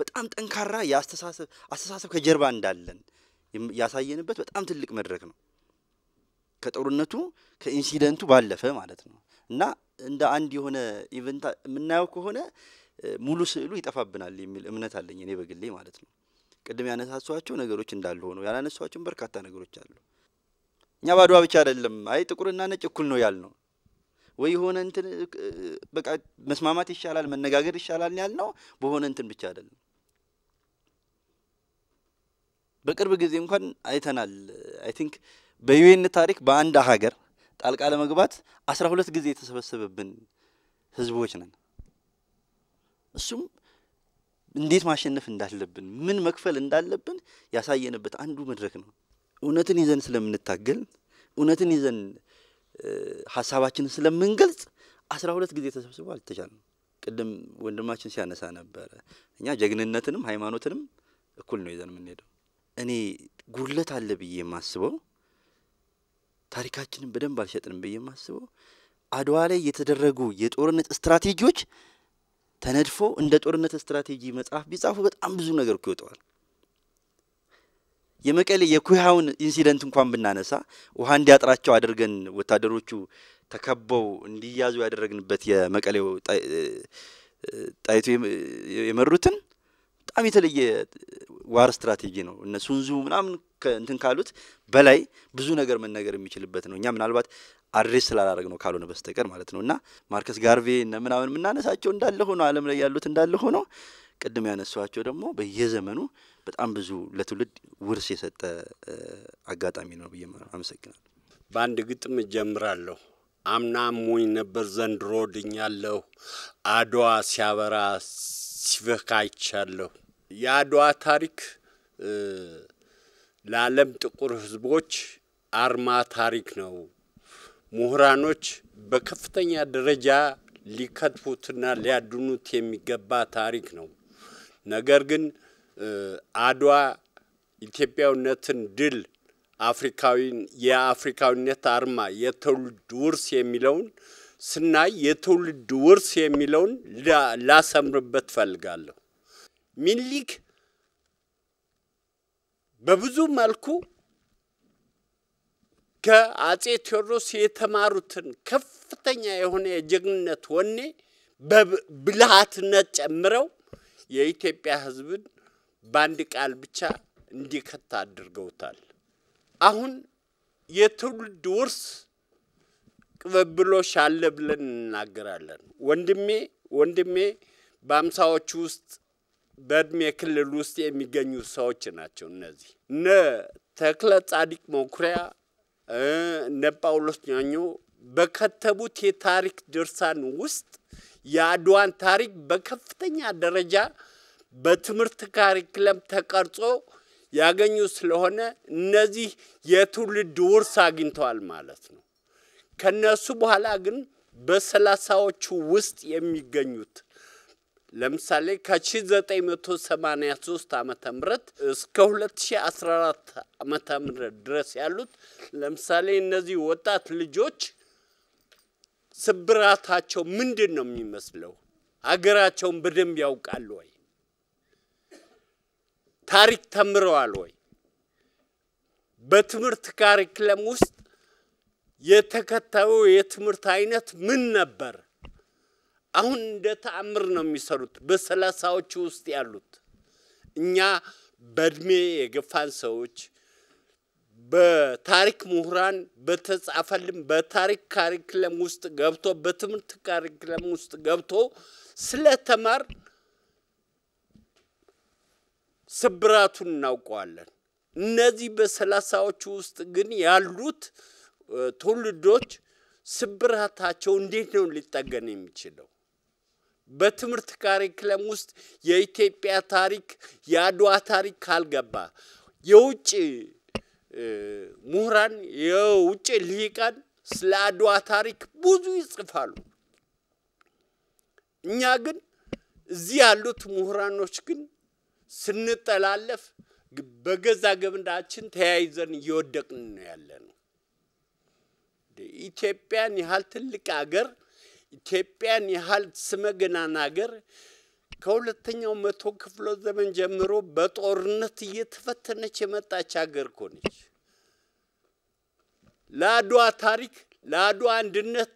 በጣም ጠንካራ የአስተሳሰብ አስተሳሰብ ከጀርባ እንዳለን ያሳየንበት በጣም ትልቅ መድረክ ነው። ከጦርነቱ ከኢንሲደንቱ ባለፈ ማለት ነው እና እንደ አንድ የሆነ ኢቨንት የምናየው ከሆነ ሙሉ ስዕሉ ይጠፋብናል የሚል እምነት አለኝ እኔ በግሌ ማለት ነው። ቅድም ያነሳሷቸው ነገሮች እንዳሉ ሆነው ያላነሷቸውን በርካታ ነገሮች አሉ። እኛ ባድዋ ብቻ አይደለም፣ አይ ጥቁርና ነጭ እኩል ነው ያልነው ወይ የሆነ እንትን በቃ መስማማት ይሻላል መነጋገር ይሻላል ያልነው በሆነ እንትን ብቻ አይደለም። በቅርብ ጊዜ እንኳን አይተናል። አይ ቲንክ በዩኤን ታሪክ በአንድ ሀገር ጣልቃ ለመግባት አስራ ሁለት ጊዜ የተሰበሰበብን ህዝቦች ነን። እሱም እንዴት ማሸነፍ እንዳለብን ምን መክፈል እንዳለብን ያሳየንበት አንዱ መድረክ ነው። እውነትን ይዘን ስለምንታገል እውነትን ይዘን ሀሳባችንን ስለምንገልጽ አስራ ሁለት ጊዜ ተሰብስቦ አልተቻልም። ቅድም ወንድማችን ሲያነሳ ነበረ። እኛ ጀግንነትንም ሃይማኖትንም እኩል ነው ይዘን የምንሄደው። እኔ ጉድለት አለ ብዬ የማስበው ታሪካችንን በደንብ አልሸጥንም ብዬ የማስበው አድዋ ላይ የተደረጉ የጦርነት ስትራቴጂዎች ተነድፎ እንደ ጦርነት ስትራቴጂ መጽሐፍ ቢጻፉ በጣም ብዙ ነገር እኮ ይወጠዋል። የመቀሌ የኩሃውን ኢንሲደንት እንኳን ብናነሳ ውሃ እንዲያጥራቸው አድርገን ወታደሮቹ ተከበው እንዲያዙ ያደረግንበት የመቀሌው ጣይቱ የመሩትን በጣም የተለየ ዋር ስትራቴጂ ነው። እነ ሱንዙ ምናምን እንትን ካሉት በላይ ብዙ ነገር መነገር የሚችልበት ነው። እኛ ምናልባት አድሬስ ስላላረግ ነው ካልሆነ በስተቀር ማለት ነው። እና ማርከስ ጋርቬ እነ ምናምን የምናነሳቸው እንዳለ ሆኖ አለም ላይ ያሉት እንዳለ ሆኖ ቅድም ያነሷቸው ደግሞ በየዘመኑ በጣም ብዙ ለትውልድ ውርስ የሰጠ አጋጣሚ ነው ብዬ አመሰግናል። በአንድ ግጥም እጀምራለሁ። አምና ሙኝ ነበር ዘንድሮ ድኛለሁ። አድዋ ሲያበራ ሲበካይቻለሁ። የአድዋ ታሪክ ለዓለም ጥቁር ህዝቦች አርማ ታሪክ ነው። ምሁራኖች በከፍተኛ ደረጃ ሊከትፉትና ሊያድኑት የሚገባ ታሪክ ነው። ነገር ግን አድዋ ኢትዮጵያዊነትን ድል አፍሪካዊን የአፍሪካዊነት አርማ የትውልድ ውርስ የሚለውን ስናይ የትውልድ ውርስ የሚለውን ላሰምርበት ፈልጋለሁ። ሚኒሊክ በብዙ መልኩ ከአጼ ቴዎድሮስ የተማሩትን ከፍተኛ የሆነ የጀግንነት ወኔ በብልሃትነት ጨምረው የኢትዮጵያ ሕዝብን በአንድ ቃል ብቻ እንዲከት አድርገውታል። አሁን የትውልድ ውርስ ቅብብሎሽ አለ ብለን እናገራለን። ወንድሜ ወንድሜ በአምሳዎቹ ውስጥ በእድሜ ክልል ውስጥ የሚገኙ ሰዎች ናቸው። እነዚህ እነ ተክለ ጻዲቅ መኩሪያ፣ እነ ጳውሎስ ኛኞ በከተቡት የታሪክ ድርሳን ውስጥ የአድዋን ታሪክ በከፍተኛ ደረጃ በትምህርት ካሪክለም ተቀርጾ ያገኙ ስለሆነ እነዚህ የትውልድ ውርስ አግኝተዋል ማለት ነው። ከነሱ በኋላ ግን በሰላሳዎቹ ውስጥ የሚገኙት ለምሳሌ ከ1983 ዓ ም እስከ 2014 ዓ ም ድረስ ያሉት ለምሳሌ እነዚህ ወጣት ልጆች ስብራታቸው ምንድን ነው የሚመስለው? አገራቸውን በደንብ ያውቃሉ ወይ? ታሪክ ተምረዋል ወይ? በትምህርት ካሪክለም ውስጥ የተከታዩ የትምህርት አይነት ምን ነበር? አሁን እንደ ተአምር ነው የሚሰሩት። በሰላሳዎቹ ውስጥ ያሉት እኛ በእድሜ የገፋን ሰዎች በታሪክ ምሁራን በተጻፈልን በታሪክ ካሪክለም ውስጥ ገብቶ በትምህርት ካሪክለም ውስጥ ገብቶ ስለተማር ስብራቱን እናውቀዋለን። እነዚህ በሰላሳዎቹ ውስጥ ግን ያሉት ትውልዶች ስብራታቸው እንዴት ነው ሊጠገን የሚችለው? በትምህርት ካሪክለም ውስጥ የኢትዮጵያ ታሪክ የአድዋ ታሪክ ካልገባ የውጭ ምሁራን የውጭ ልሂቃን ስለ አድዋ ታሪክ ብዙ ይጽፋሉ። እኛ ግን እዚህ ያሉት ምሁራኖች ግን ስንጠላለፍ በገዛ ገብንዳችን ተያይዘን እየወደቅን ነው ያለ ነው። ኢትዮጵያን ያህል ትልቅ አገር፣ ኢትዮጵያን ያህል ስመገናን አገር ከሁለተኛው መቶ ክፍለ ዘመን ጀምሮ በጦርነት እየተፈተነች የመጣች አገር እኮ ነች። ለአድዋ ታሪክ ለአድዋ አንድነት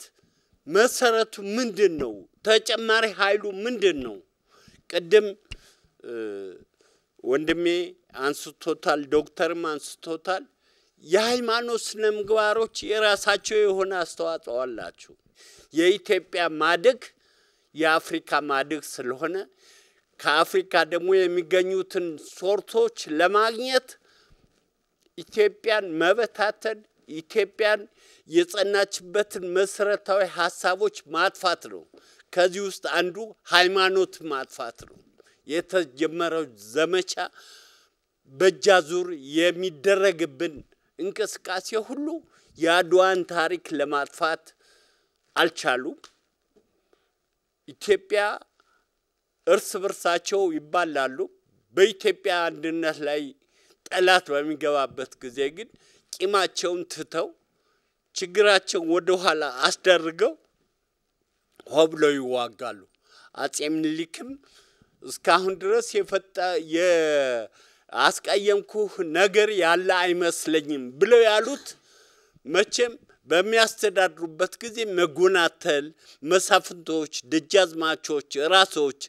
መሰረቱ ምንድን ነው? ተጨማሪ ኃይሉ ምንድን ነው? ቅድም ወንድሜ አንስቶታል፣ ዶክተርም አንስቶታል። የሃይማኖት ስነ ምግባሮች የራሳቸው የሆነ አስተዋጽኦ አላቸው። የኢትዮጵያ ማደግ የአፍሪካ ማደግ ስለሆነ ከአፍሪካ ደግሞ የሚገኙትን ሶርቶች ለማግኘት ኢትዮጵያን መበታተን ኢትዮጵያን የጸናችበትን መሰረታዊ ሀሳቦች ማጥፋት ነው። ከዚህ ውስጥ አንዱ ሃይማኖት ማጥፋት ነው። የተጀመረው ዘመቻ በእጅ ዙር የሚደረግብን እንቅስቃሴ ሁሉ የአድዋን ታሪክ ለማጥፋት አልቻሉም። ኢትዮጵያ እርስ በርሳቸው ይባላሉ። በኢትዮጵያ አንድነት ላይ ጠላት በሚገባበት ጊዜ ግን ቂማቸውን ትተው ችግራቸውን ወደኋላ አስደርገው ሆ ብለው ይዋጋሉ። አጼ ምኒልክም እስካሁን ድረስ የፈጣ የአስቀየምኩህ ነገር ያለ አይመስለኝም ብለው ያሉት መቼም በሚያስተዳድሩበት ጊዜ መጎናተል፣ መሳፍንቶች፣ ደጃዝማቾች፣ ራሶች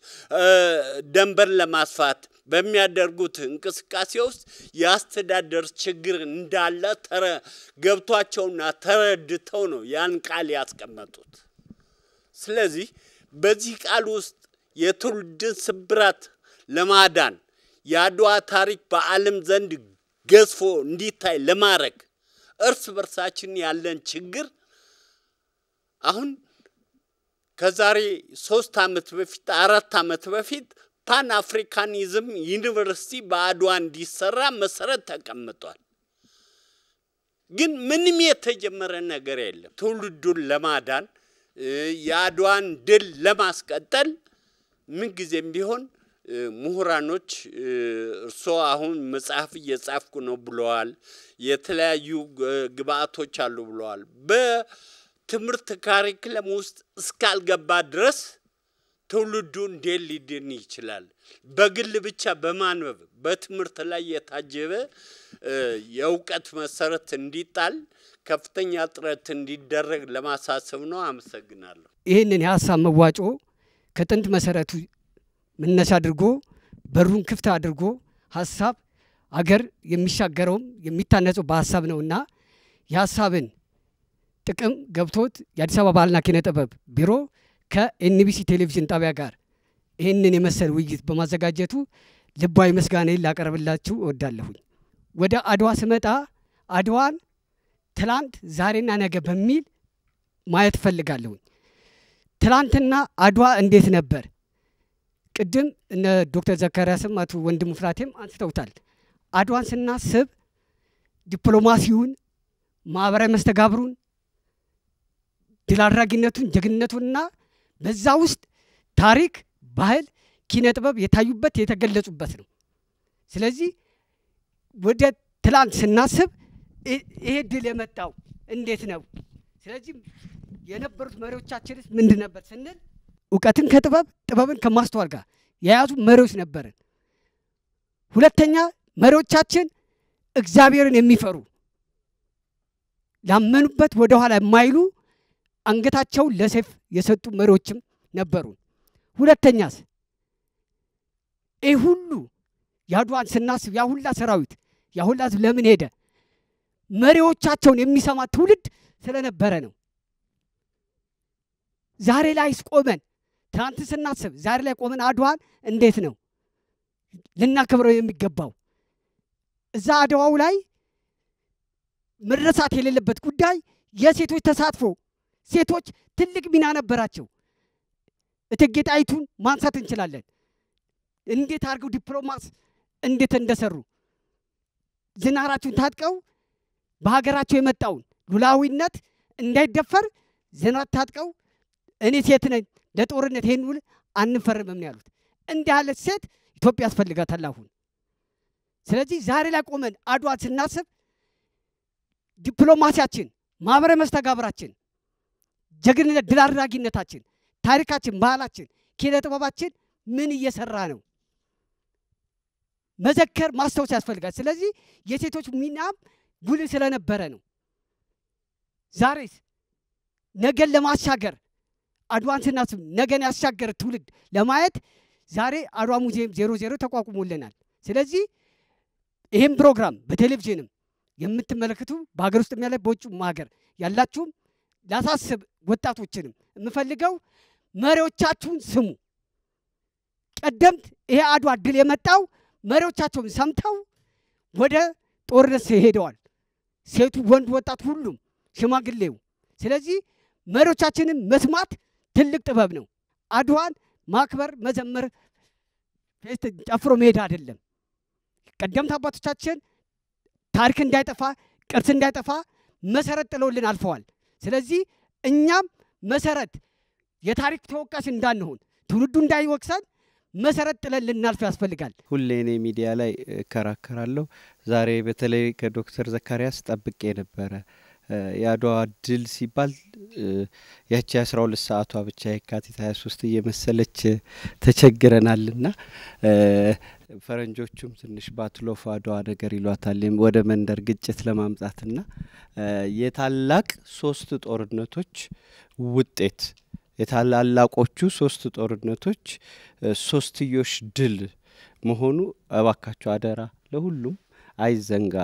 ደንበር ለማስፋት በሚያደርጉት እንቅስቃሴ ውስጥ የአስተዳደር ችግር እንዳለ ተረ ገብቷቸውና ተረድተው ነው ያን ቃል ያስቀመጡት። ስለዚህ በዚህ ቃል ውስጥ የትውልድን ስብራት ለማዳን የአድዋ ታሪክ በዓለም ዘንድ ገዝፎ እንዲታይ ለማድረግ እርስ በርሳችን ያለን ችግር አሁን ከዛሬ ሶስት ዓመት በፊት አራት ዓመት በፊት ፓን አፍሪካኒዝም ዩኒቨርሲቲ በአድዋ እንዲሰራ መሰረት ተቀምጧል። ግን ምንም የተጀመረ ነገር የለም። ትውልዱን ለማዳን የአድዋን ድል ለማስቀጠል ምንጊዜም ቢሆን ምሁራኖች እርስዎ አሁን መጽሐፍ እየጻፍኩ ነው ብለዋል። የተለያዩ ግብአቶች አሉ ብለዋል። በትምህርት ካሪክለም ውስጥ እስካልገባ ድረስ ትውልዱ እንዴት ሊድን ይችላል? በግል ብቻ በማንበብ በትምህርት ላይ የታጀበ የእውቀት መሰረት እንዲጣል ከፍተኛ ጥረት እንዲደረግ ለማሳሰብ ነው። አመሰግናለሁ። ይህንን የሀሳብ መዋጮ ከጥንት መሰረቱ መነሻ አድርጎ በሩን ክፍት አድርጎ ሀሳብ አገር የሚሻገረውም የሚታነጸው በሀሳብ ነውና የሀሳብን ጥቅም ገብቶት የአዲስ አበባ ባህልና ኪነ ጥበብ ቢሮ ከኤንቢሲ ቴሌቪዥን ጣቢያ ጋር ይህንን የመሰል ውይይት በማዘጋጀቱ ልባዊ ምስጋናዬን ላቀርብላችሁ እወዳለሁኝ። ወደ አድዋ ስመጣ አድዋን ትላንት፣ ዛሬና ነገ በሚል ማየት እፈልጋለሁኝ። ትላንትና አድዋ እንዴት ነበር? ቅድም እነ ዶክተር ዘካርያስም አቶ ወንድሙ ፍራቴም አንስተውታል። አድዋን ስናስብ ዲፕሎማሲውን፣ ማህበራዊ መስተጋብሩን፣ ድል አድራጊነቱን፣ ጀግንነቱንና በዛ ውስጥ ታሪክ፣ ባህል፣ ኪነ ጥበብ የታዩበት የተገለጹበት ነው። ስለዚህ ወደ ትላንት ስናስብ ይሄ ድል የመጣው እንዴት ነው? ስለዚህ የነበሩት መሪዎቻችንስ ምንድን ነበር ስንል እውቀትን ከጥበብ ጥበብን ከማስተዋል ጋር የያዙ መሪዎች ነበርን። ሁለተኛ መሪዎቻችን እግዚአብሔርን የሚፈሩ ላመኑበት ወደኋላ የማይሉ አንገታቸውን ለሰይፍ የሰጡ መሪዎችም ነበሩ። ሁለተኛስ ይህ ሁሉ የአድዋን ስናስብ ያሁላ ሰራዊት ያሁላ ህዝብ ለምን ሄደ? መሪዎቻቸውን የሚሰማ ትውልድ ስለነበረ ነው። ዛሬ ላይ ቆመን ትናንት ስናስብ ዛሬ ላይ ቆመን አድዋን እንዴት ነው ልናከብረው የሚገባው? እዛ አድዋው ላይ መረሳት የሌለበት ጉዳይ የሴቶች ተሳትፎ፣ ሴቶች ትልቅ ሚና ነበራቸው። እቴጌ ጣይቱን ማንሳት እንችላለን። እንዴት አድርገው ዲፕሎማስ እንዴት እንደሰሩ ዝናራቸውን ታጥቀው በሀገራቸው የመጣውን ሉላዊነት እንዳይደፈር ዝናት ታጥቀው እኔ ሴት ነኝ ለጦርነት ይህን ውል አንፈርምም ነው ያሉት። እንዲህ ያለት ሴት ኢትዮጵያ ያስፈልጋታል አሁን። ስለዚህ ዛሬ ላይ ቆመን አድዋ ስናስብ ዲፕሎማሲያችን፣ ማህበረ መስተጋብራችን፣ ጀግንነት፣ ድል አድራጊነታችን፣ ታሪካችን፣ ባህላችን፣ ኪነ ጥበባችን ምን እየሰራ ነው? መዘከር ማስታወስ ያስፈልጋል። ስለዚህ የሴቶች ሚናም ጉልህ ስለነበረ ነው። ዛሬስ ነገን ለማሻገር ስናስብ ነገን ያሻገረ ትውልድ ለማየት ዛሬ አድዋ ሙዚየም ዜሮ ዜሮ ተቋቁሞልናል። ስለዚህ ይህም ፕሮግራም በቴሌቪዥንም የምትመለከቱ በሀገር ውስጥ ያለ በውጭ ሀገር ያላችሁም ላሳስብ ወጣቶችንም የምፈልገው መሪዎቻችሁን ስሙ። ቀደምት ይሄ አድዋ ድል የመጣው መሪዎቻቸውን ሰምተው ወደ ጦርነት ሄደዋል። ሴቱ፣ ወንድ፣ ወጣት ሁሉም ሽማግሌው። ስለዚህ መሪዎቻችንን መስማት ትልቅ ጥበብ ነው። አድዋን ማክበር መዘመር ጨፍሮ መሄድ አይደለም። ቀደምት አባቶቻችን ታሪክ እንዳይጠፋ ቅርስ እንዳይጠፋ መሰረት ጥለውልን አልፈዋል። ስለዚህ እኛም መሰረት የታሪክ ተወቃሽ እንዳንሆን ትውልዱ እንዳይወቅሰን መሰረት ጥለን ልናልፍ ያስፈልጋል። ሁሌ እኔ ሚዲያ ላይ እከራከራለሁ። ዛሬ በተለይ ከዶክተር ዘካርያስ ጠብቄ ነበረ። የአድዋ ድል ሲባል ያቺ አስራ ሁለት ሰዓቷ ብቻ የካቲት ሀያ ሶስት እየመሰለች ተቸግረናልና ፈረንጆቹም ትንሽ ባትሎፍ አድዋ ነገር ይሏታል ወደ መንደር ግጭት ለማምጣትና የታላቅ ሶስት ጦርነቶች ውጤት የታላላቆቹ ሶስት ጦርነቶች ሶስትዮሽ ድል መሆኑ እባካቸው አደራ ለሁሉም አይዘንጋ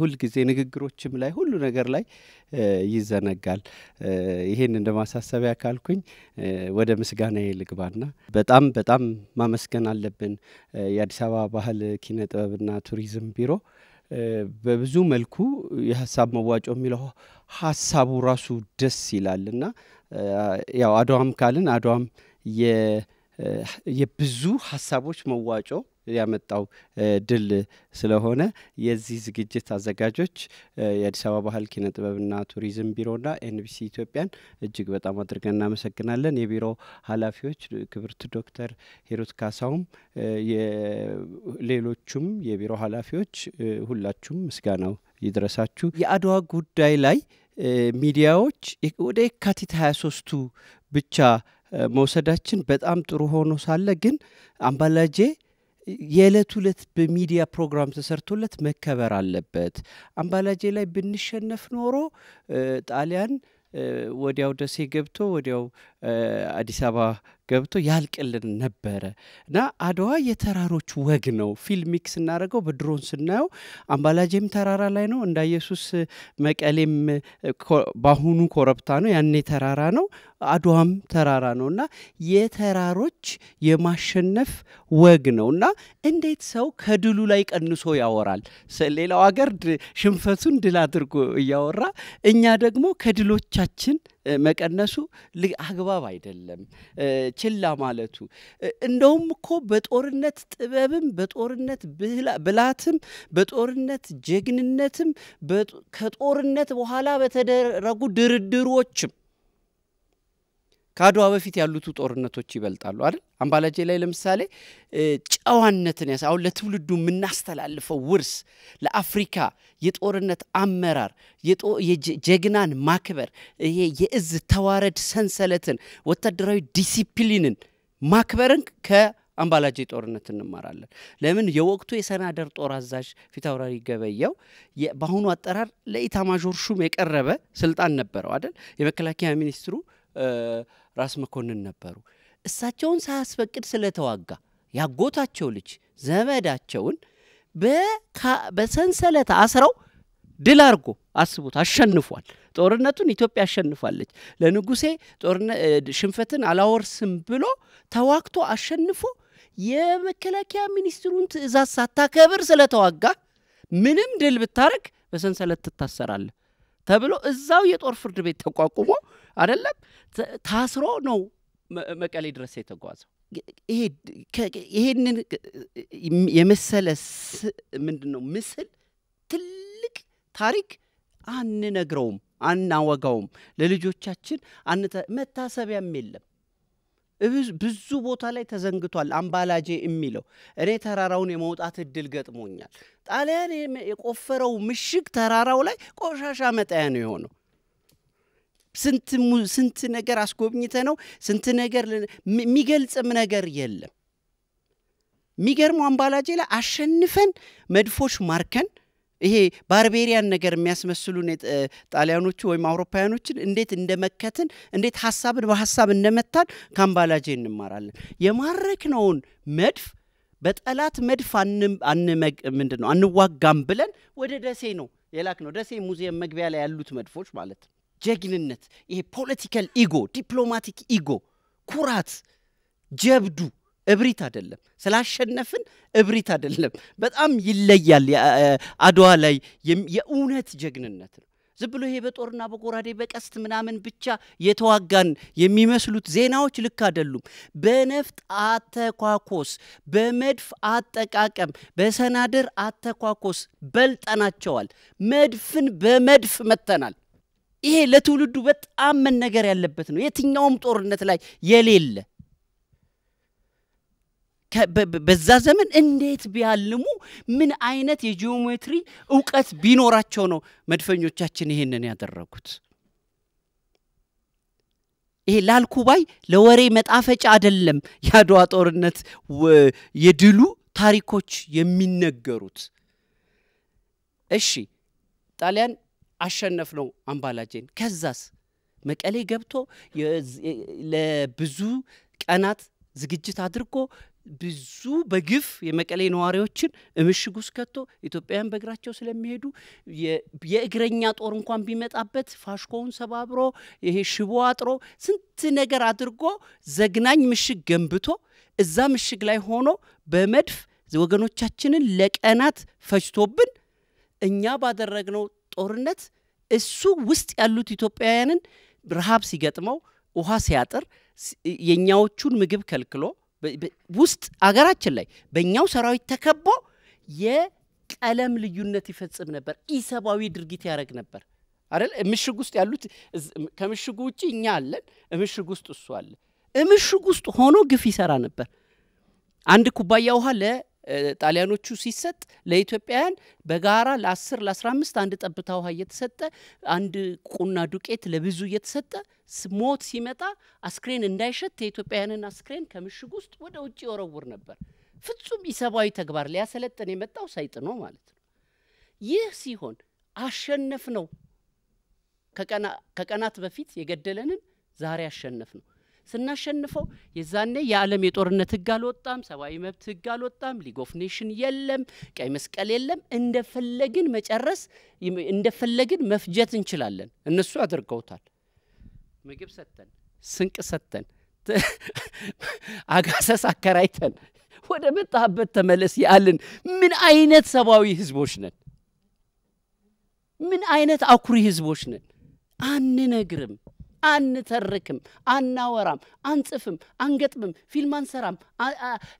ሁልጊዜ ንግግሮችም ላይ ሁሉ ነገር ላይ ይዘነጋል። ይሄን እንደ ማሳሰቢያ ካልኩኝ ወደ ምስጋና ይልግባና በጣም በጣም ማመስገን አለብን የአዲስ አበባ ባህል ኪነ ጥበብና ቱሪዝም ቢሮ በብዙ መልኩ የሀሳብ መዋጮ የሚለው ሀሳቡ ራሱ ደስ ይላል እና ያው አድዋም ካልን አድዋም የብዙ ሀሳቦች መዋጮ ያመጣው ድል ስለሆነ የዚህ ዝግጅት አዘጋጆች የአዲስ አበባ ባህል ኪነ ጥበብና ቱሪዝም ቢሮና ኤንቢሲ ኢትዮጵያን እጅግ በጣም አድርገን እናመሰግናለን። የቢሮ ኃላፊዎች ክብርት ዶክተር ሂሩት ካሳውም ሌሎቹም የቢሮ ኃላፊዎች ሁላችሁም ምስጋናው ይድረሳችሁ። የአድዋ ጉዳይ ላይ ሚዲያዎች ወደ የካቲት ሀያ ሶስቱ ብቻ መውሰዳችን በጣም ጥሩ ሆኖ ሳለ ግን አምባላጄ የዕለት ዕለት በሚዲያ ፕሮግራም ተሰርቶለት መከበር አለበት። አምባላጄ ላይ ብንሸነፍ ኖሮ ጣሊያን ወዲያው ደሴ ገብቶ ወዲያው አዲስ አበባ ገብቶ ያልቅልን ነበረ እና አድዋ የተራሮች ወግ ነው። ፊልሚክ ስናደርገው በድሮን ስናየው አምባላጄም ተራራ ላይ ነው እንዳ ኢየሱስ መቀሌም በአሁኑ ኮረብታ ነው፣ ያኔ ተራራ ነው። አድዋም ተራራ ነው እና የተራሮች የማሸነፍ ወግ ነው እና እንዴት ሰው ከድሉ ላይ ቀንሶ ያወራል? ሌላው ሀገር ሽንፈቱን ድል አድርጎ እያወራ እኛ ደግሞ ከድሎቻችን መቀነሱ አግባብ አይደለም። ችላ ማለቱ እንደውም እኮ በጦርነት ጥበብም በጦርነት ብላትም በጦርነት ጀግንነትም ከጦርነት በኋላ በተደረጉ ድርድሮችም ከአድዋ በፊት ያሉቱ ጦርነቶች ይበልጣሉ አይደል? አምባላጄ ላይ ለምሳሌ ጨዋነትን ያሳ አሁን ለትውልዱ የምናስተላልፈው ውርስ ለአፍሪካ የጦርነት አመራር የጀግናን ማክበር ይሄ የእዝ ተዋረድ ሰንሰለትን ወታደራዊ ዲሲፕሊንን ማክበርን ከ ጦርነት እንማራለን። ለምን የወቅቱ የሰናደር ጦር አዛዥ ፊታውራሪ ገበየው በአሁኑ አጠራር ለኢታማዦር ሹም የቀረበ ስልጣን ነበረው አይደል? የመከላከያ ሚኒስትሩ ራስ መኮንን ነበሩ። እሳቸውን ሳያስፈቅድ ስለተዋጋ ያጎታቸው ልጅ ዘመዳቸውን በሰንሰለት አስረው ድል አርጎ አስቡት፣ አሸንፏል። ጦርነቱን ኢትዮጵያ አሸንፋለች። ለንጉሴ ሽንፈትን አላወርስም ብሎ ተዋግቶ አሸንፎ የመከላከያ ሚኒስትሩን ትእዛዝ ሳታከብር ስለተዋጋ ምንም ድል ብታረግ በሰንሰለት ትታሰራለህ። ተብሎ እዛው የጦር ፍርድ ቤት ተቋቁሞ አደለም ታስሮ ነው መቀሌ ድረስ የተጓዘው። ይሄንን የመሰለ ምንድን ነው ምስል ትልቅ ታሪክ አንነግረውም፣ አናወጋውም፣ ለልጆቻችን መታሰቢያም የለም። ብዙ ቦታ ላይ ተዘንግቷል። አምባላጄ የሚለው እኔ ተራራውን የመውጣት እድል ገጥሞኛል። ጣሊያን የቆፈረው ምሽግ ተራራው ላይ ቆሻሻ መጣያ ነው የሆነው። ስንት ነገር አስጎብኝተ ነው ስንት ነገር የሚገልጽም ነገር የለም። የሚገርመው አምባላጄ ላይ አሸንፈን መድፎች ማርከን ይሄ ባርቤሪያን ነገር የሚያስመስሉን ጣሊያኖቹ ወይም አውሮፓውያኖችን እንዴት እንደመከትን እንዴት ሀሳብን በሀሳብ እንደመታን ካምባላጄ እንማራለን። የማረክነውን መድፍ በጠላት መድፍ ምንድን ነው አንዋጋም ብለን ወደ ደሴ ነው የላክ ነው። ደሴ ሙዚየም መግቢያ ላይ ያሉት መድፎች ማለት ነው። ጀግንነት፣ ይሄ ፖለቲካል ኢጎ፣ ዲፕሎማቲክ ኢጎ፣ ኩራት፣ ጀብዱ እብሪት አይደለም። ስላሸነፍን እብሪት አይደለም። በጣም ይለያል። አድዋ ላይ የእውነት ጀግንነት ነው። ዝም ብሎ ይሄ በጦርና በጎራዴ በቀስት ምናምን ብቻ የተዋጋን የሚመስሉት ዜናዎች ልክ አይደሉም። በነፍጥ አተኳኮስ፣ በመድፍ አጠቃቀም፣ በሰናደር አተኳኮስ በልጠናቸዋል። መድፍን በመድፍ መተናል። ይሄ ለትውልዱ በጣም መነገር ያለበት ነው። የትኛውም ጦርነት ላይ የሌለ በዛ ዘመን እንዴት ቢያልሙ ምን አይነት የጂኦሜትሪ እውቀት ቢኖራቸው ነው መድፈኞቻችን ይህንን ያደረጉት? ይሄ ላልኩባይ ለወሬ መጣፈጫ አይደለም። የአድዋ ጦርነት የድሉ ታሪኮች የሚነገሩት። እሺ ጣሊያን አሸነፍ ነው አምባላጄን። ከዛስ መቀሌ ገብቶ ለብዙ ቀናት ዝግጅት አድርጎ ብዙ በግፍ የመቀሌ ነዋሪዎችን ምሽግ ውስጥ ከቶ ኢትዮጵያውያን በእግራቸው ስለሚሄዱ የእግረኛ ጦር እንኳን ቢመጣበት ፋሽኮውን ሰባብሮ ይሄ ሽቦ አጥሮ ስንት ነገር አድርጎ ዘግናኝ ምሽግ ገንብቶ እዛ ምሽግ ላይ ሆኖ በመድፍ ወገኖቻችንን ለቀናት ፈጅቶብን እኛ ባደረግነው ጦርነት እሱ ውስጥ ያሉት ኢትዮጵያውያንን ረሃብ ሲገጥመው ውሃ ሲያጥር የእኛዎቹን ምግብ ከልክሎ ውስጥ አገራችን ላይ በእኛው ሰራዊት ተከቦ የቀለም ልዩነት ይፈጽም ነበር። ኢሰብአዊ ድርጊት ያደረግ ነበር አይደል? ምሽግ ውስጥ ያሉት ከምሽጉ ውጭ እኛ አለን፣ ምሽግ ውስጥ እሱ አለ። ምሽግ ውስጥ ሆኖ ግፍ ይሰራ ነበር። አንድ ኩባያ ውሃ ጣሊያኖቹ ሲሰጥ ለኢትዮጵያውያን በጋራ ለ10 ለ15 አንድ ጠብታ ውሃ እየተሰጠ አንድ ቁና ዱቄት ለብዙ እየተሰጠ ሞት ሲመጣ አስክሬን እንዳይሸት የኢትዮጵያውያንን አስክሬን ከምሽግ ውስጥ ወደ ውጭ ይወረውር ነበር። ፍጹም ኢሰብአዊ ተግባር ሊያሰለጥን የመጣው ነው ማለት ነው። ይህ ሲሆን አሸነፍ ነው። ከቀናት በፊት የገደለንን ዛሬ አሸነፍ ነው። ስናሸንፈው የዛኔ የዓለም የጦርነት ህግ አልወጣም፣ ሰብአዊ መብት ህግ አልወጣም፣ ሊግ ኦፍ ኔሽን የለም፣ ቀይ መስቀል የለም። እንደፈለግን መጨረስ እንደፈለግን መፍጀት እንችላለን። እነሱ አድርገውታል። ምግብ ሰጥተን፣ ስንቅ ሰጥተን፣ አጋሰስ አከራይተን ወደ መጣህበት ተመለስ ያልን ምን አይነት ሰብአዊ ህዝቦች ነን? ምን አይነት አኩሪ ህዝቦች ነን? አንነግርም። አንተርክም፣ አናወራም፣ አንጽፍም፣ አንገጥምም፣ ፊልም አንሰራም፣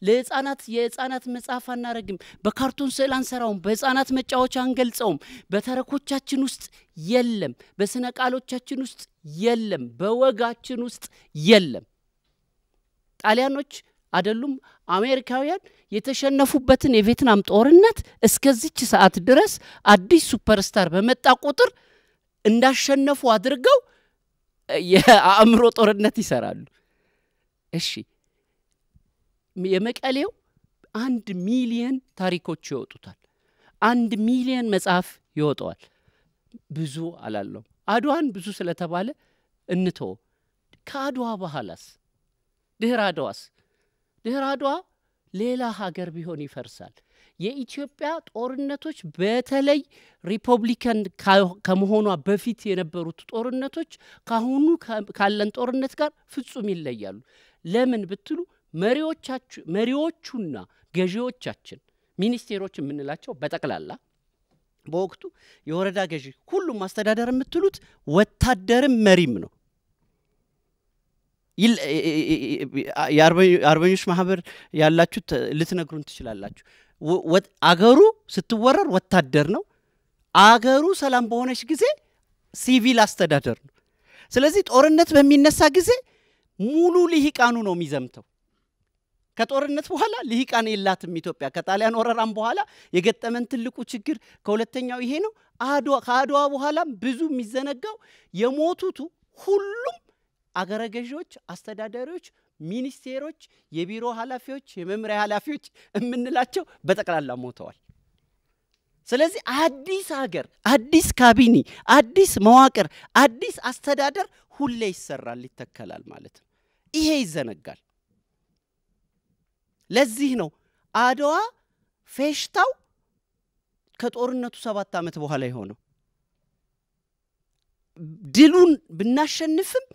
ለህፃናት የህፃናት መጽሐፍ አናረግም፣ በካርቱን ስዕል አንሰራውም፣ በህፃናት መጫወቻ አንገልጸውም፣ በተረኮቻችን ውስጥ የለም፣ በስነ ቃሎቻችን ውስጥ የለም፣ በወጋችን ውስጥ የለም። ጣሊያኖች አይደሉም አሜሪካውያን የተሸነፉበትን የቬትናም ጦርነት እስከዚች ሰዓት ድረስ አዲስ ሱፐርስታር በመጣ ቁጥር እንዳሸነፉ አድርገው የአእምሮ ጦርነት ይሰራሉ። እሺ የመቀሌው አንድ ሚሊየን ታሪኮች ይወጡታል። አንድ ሚሊየን መጽሐፍ ይወጠዋል። ብዙ አላለው። አድዋን ብዙ ስለተባለ እንቶ ከአድዋ በኋላስ ድህር አድዋስ ድህር አድዋ ሌላ ሀገር ቢሆን ይፈርሳል። የኢትዮጵያ ጦርነቶች በተለይ ሪፐብሊካን ከመሆኗ በፊት የነበሩት ጦርነቶች ካሁኑ ካለን ጦርነት ጋር ፍጹም ይለያሉ። ለምን ብትሉ መሪዎቹና ገዢዎቻችን ሚኒስቴሮች የምንላቸው በጠቅላላ በወቅቱ የወረዳ ገዢ፣ ሁሉም አስተዳደር የምትሉት ወታደርም መሪም ነው። የአርበኞች ማህበር ያላችሁ ልትነግሩን ትችላላችሁ። አገሩ ስትወረር ወታደር ነው። አገሩ ሰላም በሆነች ጊዜ ሲቪል አስተዳደር ነው። ስለዚህ ጦርነት በሚነሳ ጊዜ ሙሉ ልሂቃኑ ነው የሚዘምተው። ከጦርነት በኋላ ልሂቃን የላትም ኢትዮጵያ። ከጣሊያን ወረራም በኋላ የገጠመን ትልቁ ችግር ከሁለተኛው ይሄ ነው። ከአድዋ በኋላም ብዙ የሚዘነጋው የሞቱቱ ሁሉም አገረ ገዢዎች፣ አስተዳዳሪዎች ሚኒስቴሮች፣ የቢሮ ኃላፊዎች፣ የመምሪያ ኃላፊዎች የምንላቸው በጠቅላላ ሞተዋል። ስለዚህ አዲስ ሀገር፣ አዲስ ካቢኔ፣ አዲስ መዋቅር፣ አዲስ አስተዳደር ሁሌ ይሰራል፣ ይተከላል ማለት ነው። ይሄ ይዘነጋል። ለዚህ ነው አድዋ ፌሽታው ከጦርነቱ ሰባት ዓመት በኋላ የሆነው። ድሉን ብናሸንፍም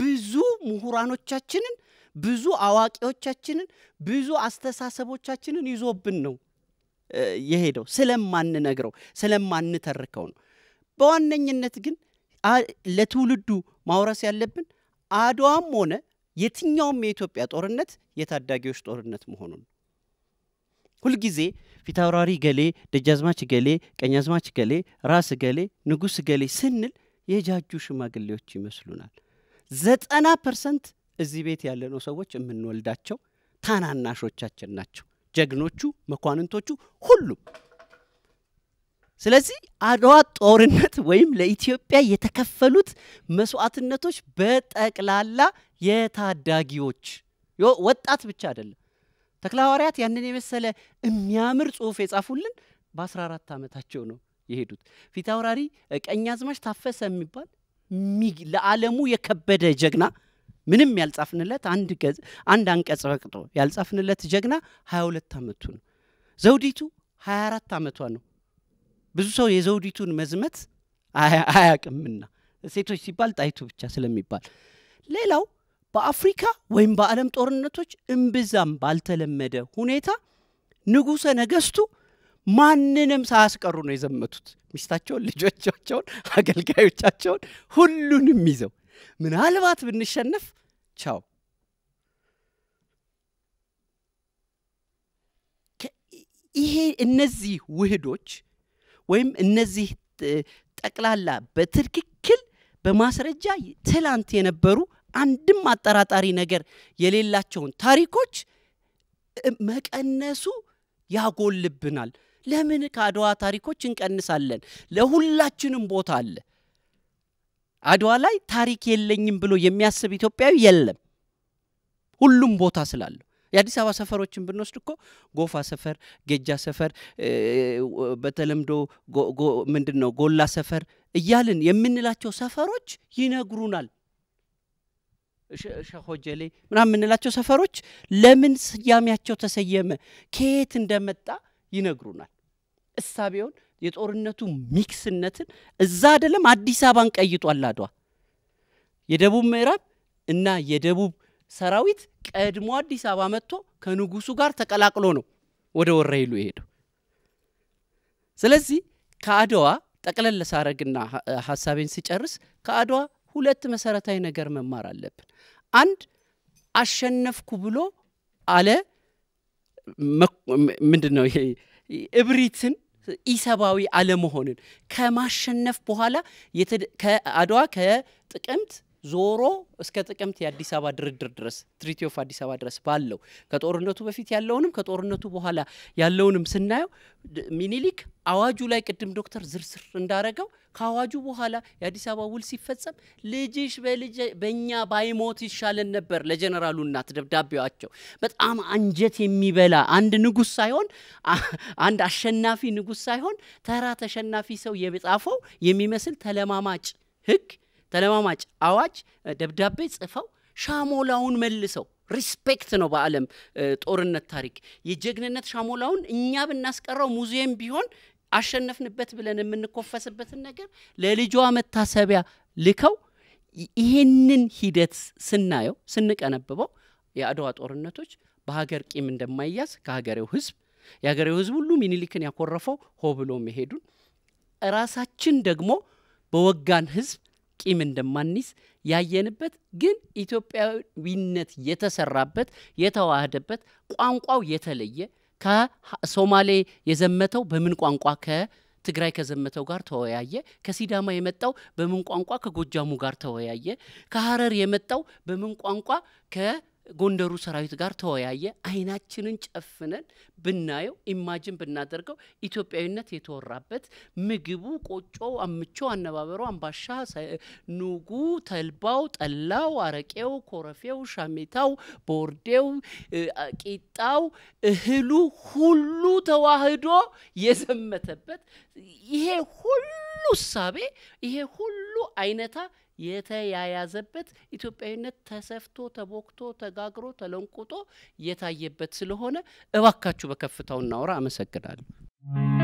ብዙ ምሁራኖቻችንን ብዙ አዋቂዎቻችንን ብዙ አስተሳሰቦቻችንን ይዞብን ነው የሄደው ስለማንነግረው ስለማንተርከው ነው። በዋነኝነት ግን ለትውልዱ ማውረስ ያለብን አድዋም ሆነ የትኛውም የኢትዮጵያ ጦርነት የታዳጊዎች ጦርነት መሆኑን ሁልጊዜ ፊታውራሪ ገሌ፣ ደጃዝማች ገሌ፣ ቀኛዝማች ገሌ፣ ራስ ገሌ፣ ንጉስ ገሌ ስንል የጃጁ ሽማግሌዎች ይመስሉናል። ዘጠና ፐርሰንት እዚህ ቤት ያለነው ሰዎች የምንወልዳቸው ታናናሾቻችን ናቸው። ጀግኖቹ፣ መኳንንቶቹ ሁሉም። ስለዚህ አድዋ ጦርነት ወይም ለኢትዮጵያ የተከፈሉት መስዋዕትነቶች በጠቅላላ የታዳጊዎች ወጣት ብቻ አይደለም። ተክለ ሐዋርያት ያንን የመሰለ የሚያምር ጽሁፍ የጻፉልን በ14 ዓመታቸው ነው የሄዱት። ፊታውራሪ ቀኛዝማች ታፈሰ የሚባል ለዓለሙ የከበደ ጀግና ምንም ያልጻፍንለት አንድ አንድ አንቀጽ ፈቅዶ ያልጻፍንለት ጀግና 22 ዓመቱ ነው። ዘውዲቱ 24 ዓመቷ ነው። ብዙ ሰው የዘውዲቱን መዝመት አያቅምና ሴቶች ሲባል ጣይቱ ብቻ ስለሚባል ሌላው በአፍሪካ ወይም በዓለም ጦርነቶች እምብዛም ባልተለመደ ሁኔታ ንጉሰ ነገስቱ ማንንም ሳያስቀሩ ነው የዘመቱት። ሚስታቸውን፣ ልጆቻቸውን፣ አገልጋዮቻቸውን ሁሉንም ይዘው ምናልባት ብንሸነፍ ቻው። ይሄ እነዚህ ውህዶች ወይም እነዚህ ጠቅላላ በትክክል በማስረጃ ትላንት የነበሩ አንድም አጠራጣሪ ነገር የሌላቸውን ታሪኮች መቀነሱ ያጎልብናል። ለምን ከአድዋ ታሪኮች እንቀንሳለን? ለሁላችንም ቦታ አለ። አድዋ ላይ ታሪክ የለኝም ብሎ የሚያስብ ኢትዮጵያዊ የለም። ሁሉም ቦታ ስላለው የአዲስ አበባ ሰፈሮችን ብንወስድ እኮ ጎፋ ሰፈር፣ ጌጃ ሰፈር፣ በተለምዶ ምንድን ነው ጎላ ሰፈር እያልን የምንላቸው ሰፈሮች ይነግሩናል። ሸሆጀሌ ምናምን የምንላቸው ሰፈሮች ለምን ስያሜያቸው ተሰየመ፣ ከየት እንደመጣ ይነግሩናል። እሳቤውን የጦርነቱ ሚክስነትን እዛ አይደለም አዲስ አበባን ቀይጧል። አድዋ የደቡብ ምዕራብ እና የደቡብ ሰራዊት ቀድሞ አዲስ አበባ መጥቶ ከንጉሱ ጋር ተቀላቅሎ ነው ወደ ወረይሉ የሄደው። ስለዚህ ከአድዋ ጠቅለል ሳረግና ሀሳቤን ሲጨርስ ከአድዋ ሁለት መሰረታዊ ነገር መማር አለብን። አንድ አሸነፍኩ ብሎ አለ ምንድን ነው እብሪትን ኢሰባዊ አለመሆንን ከማሸነፍ በኋላ ከአድዋ ከጥቅምት ዞሮ እስከ ጥቅምት የአዲስ አበባ ድርድር ድረስ ትሪቲ ኦፍ አዲስ አበባ ድረስ ባለው ከጦርነቱ በፊት ያለውንም ከጦርነቱ በኋላ ያለውንም ስናየው ሚኒሊክ አዋጁ ላይ ቅድም ዶክተር ዝርዝር እንዳረገው ከአዋጁ በኋላ የአዲስ አበባ ውል ሲፈጸም ልጅሽ በእኛ ባይሞት ይሻለን ነበር ለጀነራሉ እናት ደብዳቤዋቸው። በጣም አንጀት የሚበላ አንድ ንጉስ ሳይሆን አንድ አሸናፊ ንጉስ ሳይሆን ተራ ተሸናፊ ሰው የጻፈው የሚመስል ተለማማጭ ህግ፣ ተለማማጭ አዋጅ ደብዳቤ ጽፈው ሻሞላውን መልሰው ሪስፔክት ነው በዓለም ጦርነት ታሪክ የጀግንነት ሻሞላውን እኛ ብናስቀረው ሙዚየም ቢሆን አሸነፍንበት ብለን የምንኮፈስበትን ነገር ለልጇ መታሰቢያ ልከው ይህንን ሂደት ስናየው ስንቀነብበው የአድዋ ጦርነቶች በሀገር ቂም እንደማይያዝ ከሀገሬው ህዝብ የሀገሬው ህዝብ ሁሉ ሚኒሊክን ያኮረፈው ሆ ብሎ መሄዱን ራሳችን ደግሞ በወጋን ህዝብ ቂም እንደማንይዝ ያየንበት ግን ኢትዮጵያዊነት የተሰራበት የተዋህደበት ቋንቋው የተለየ ከሶማሌ የዘመተው በምን ቋንቋ ከትግራይ ከዘመተው ጋር ተወያየ። ከሲዳማ የመጣው በምን ቋንቋ ከጎጃሙ ጋር ተወያየ። ከሀረር የመጣው በምን ቋንቋ ከ ጎንደሩ ሰራዊት ጋር ተወያየ። አይናችንን ጨፍነን ብናየው ኢማጅን ብናደርገው ኢትዮጵያዊነት የተወራበት ምግቡ፣ ቆጮ አምቾ፣ አነባበሩ፣ አምባሻ፣ ኑጉ፣ ተልባው፣ ጠላው፣ አረቄው፣ ኮረፌው፣ ሻሜታው፣ ቦርዴው፣ ቂጣው፣ እህሉ ሁሉ ተዋህዶ የዘመተበት ይሄ ሁሉ እሳቤ ይሄ ሁሉ አይነታ የተያያዘበት ኢትዮጵያዊነት ተሰፍቶ ተቦክቶ ተጋግሮ ተለንቁጦ የታየበት ስለሆነ እባካችሁ በከፍታው እናውራ። አመሰግናለሁ።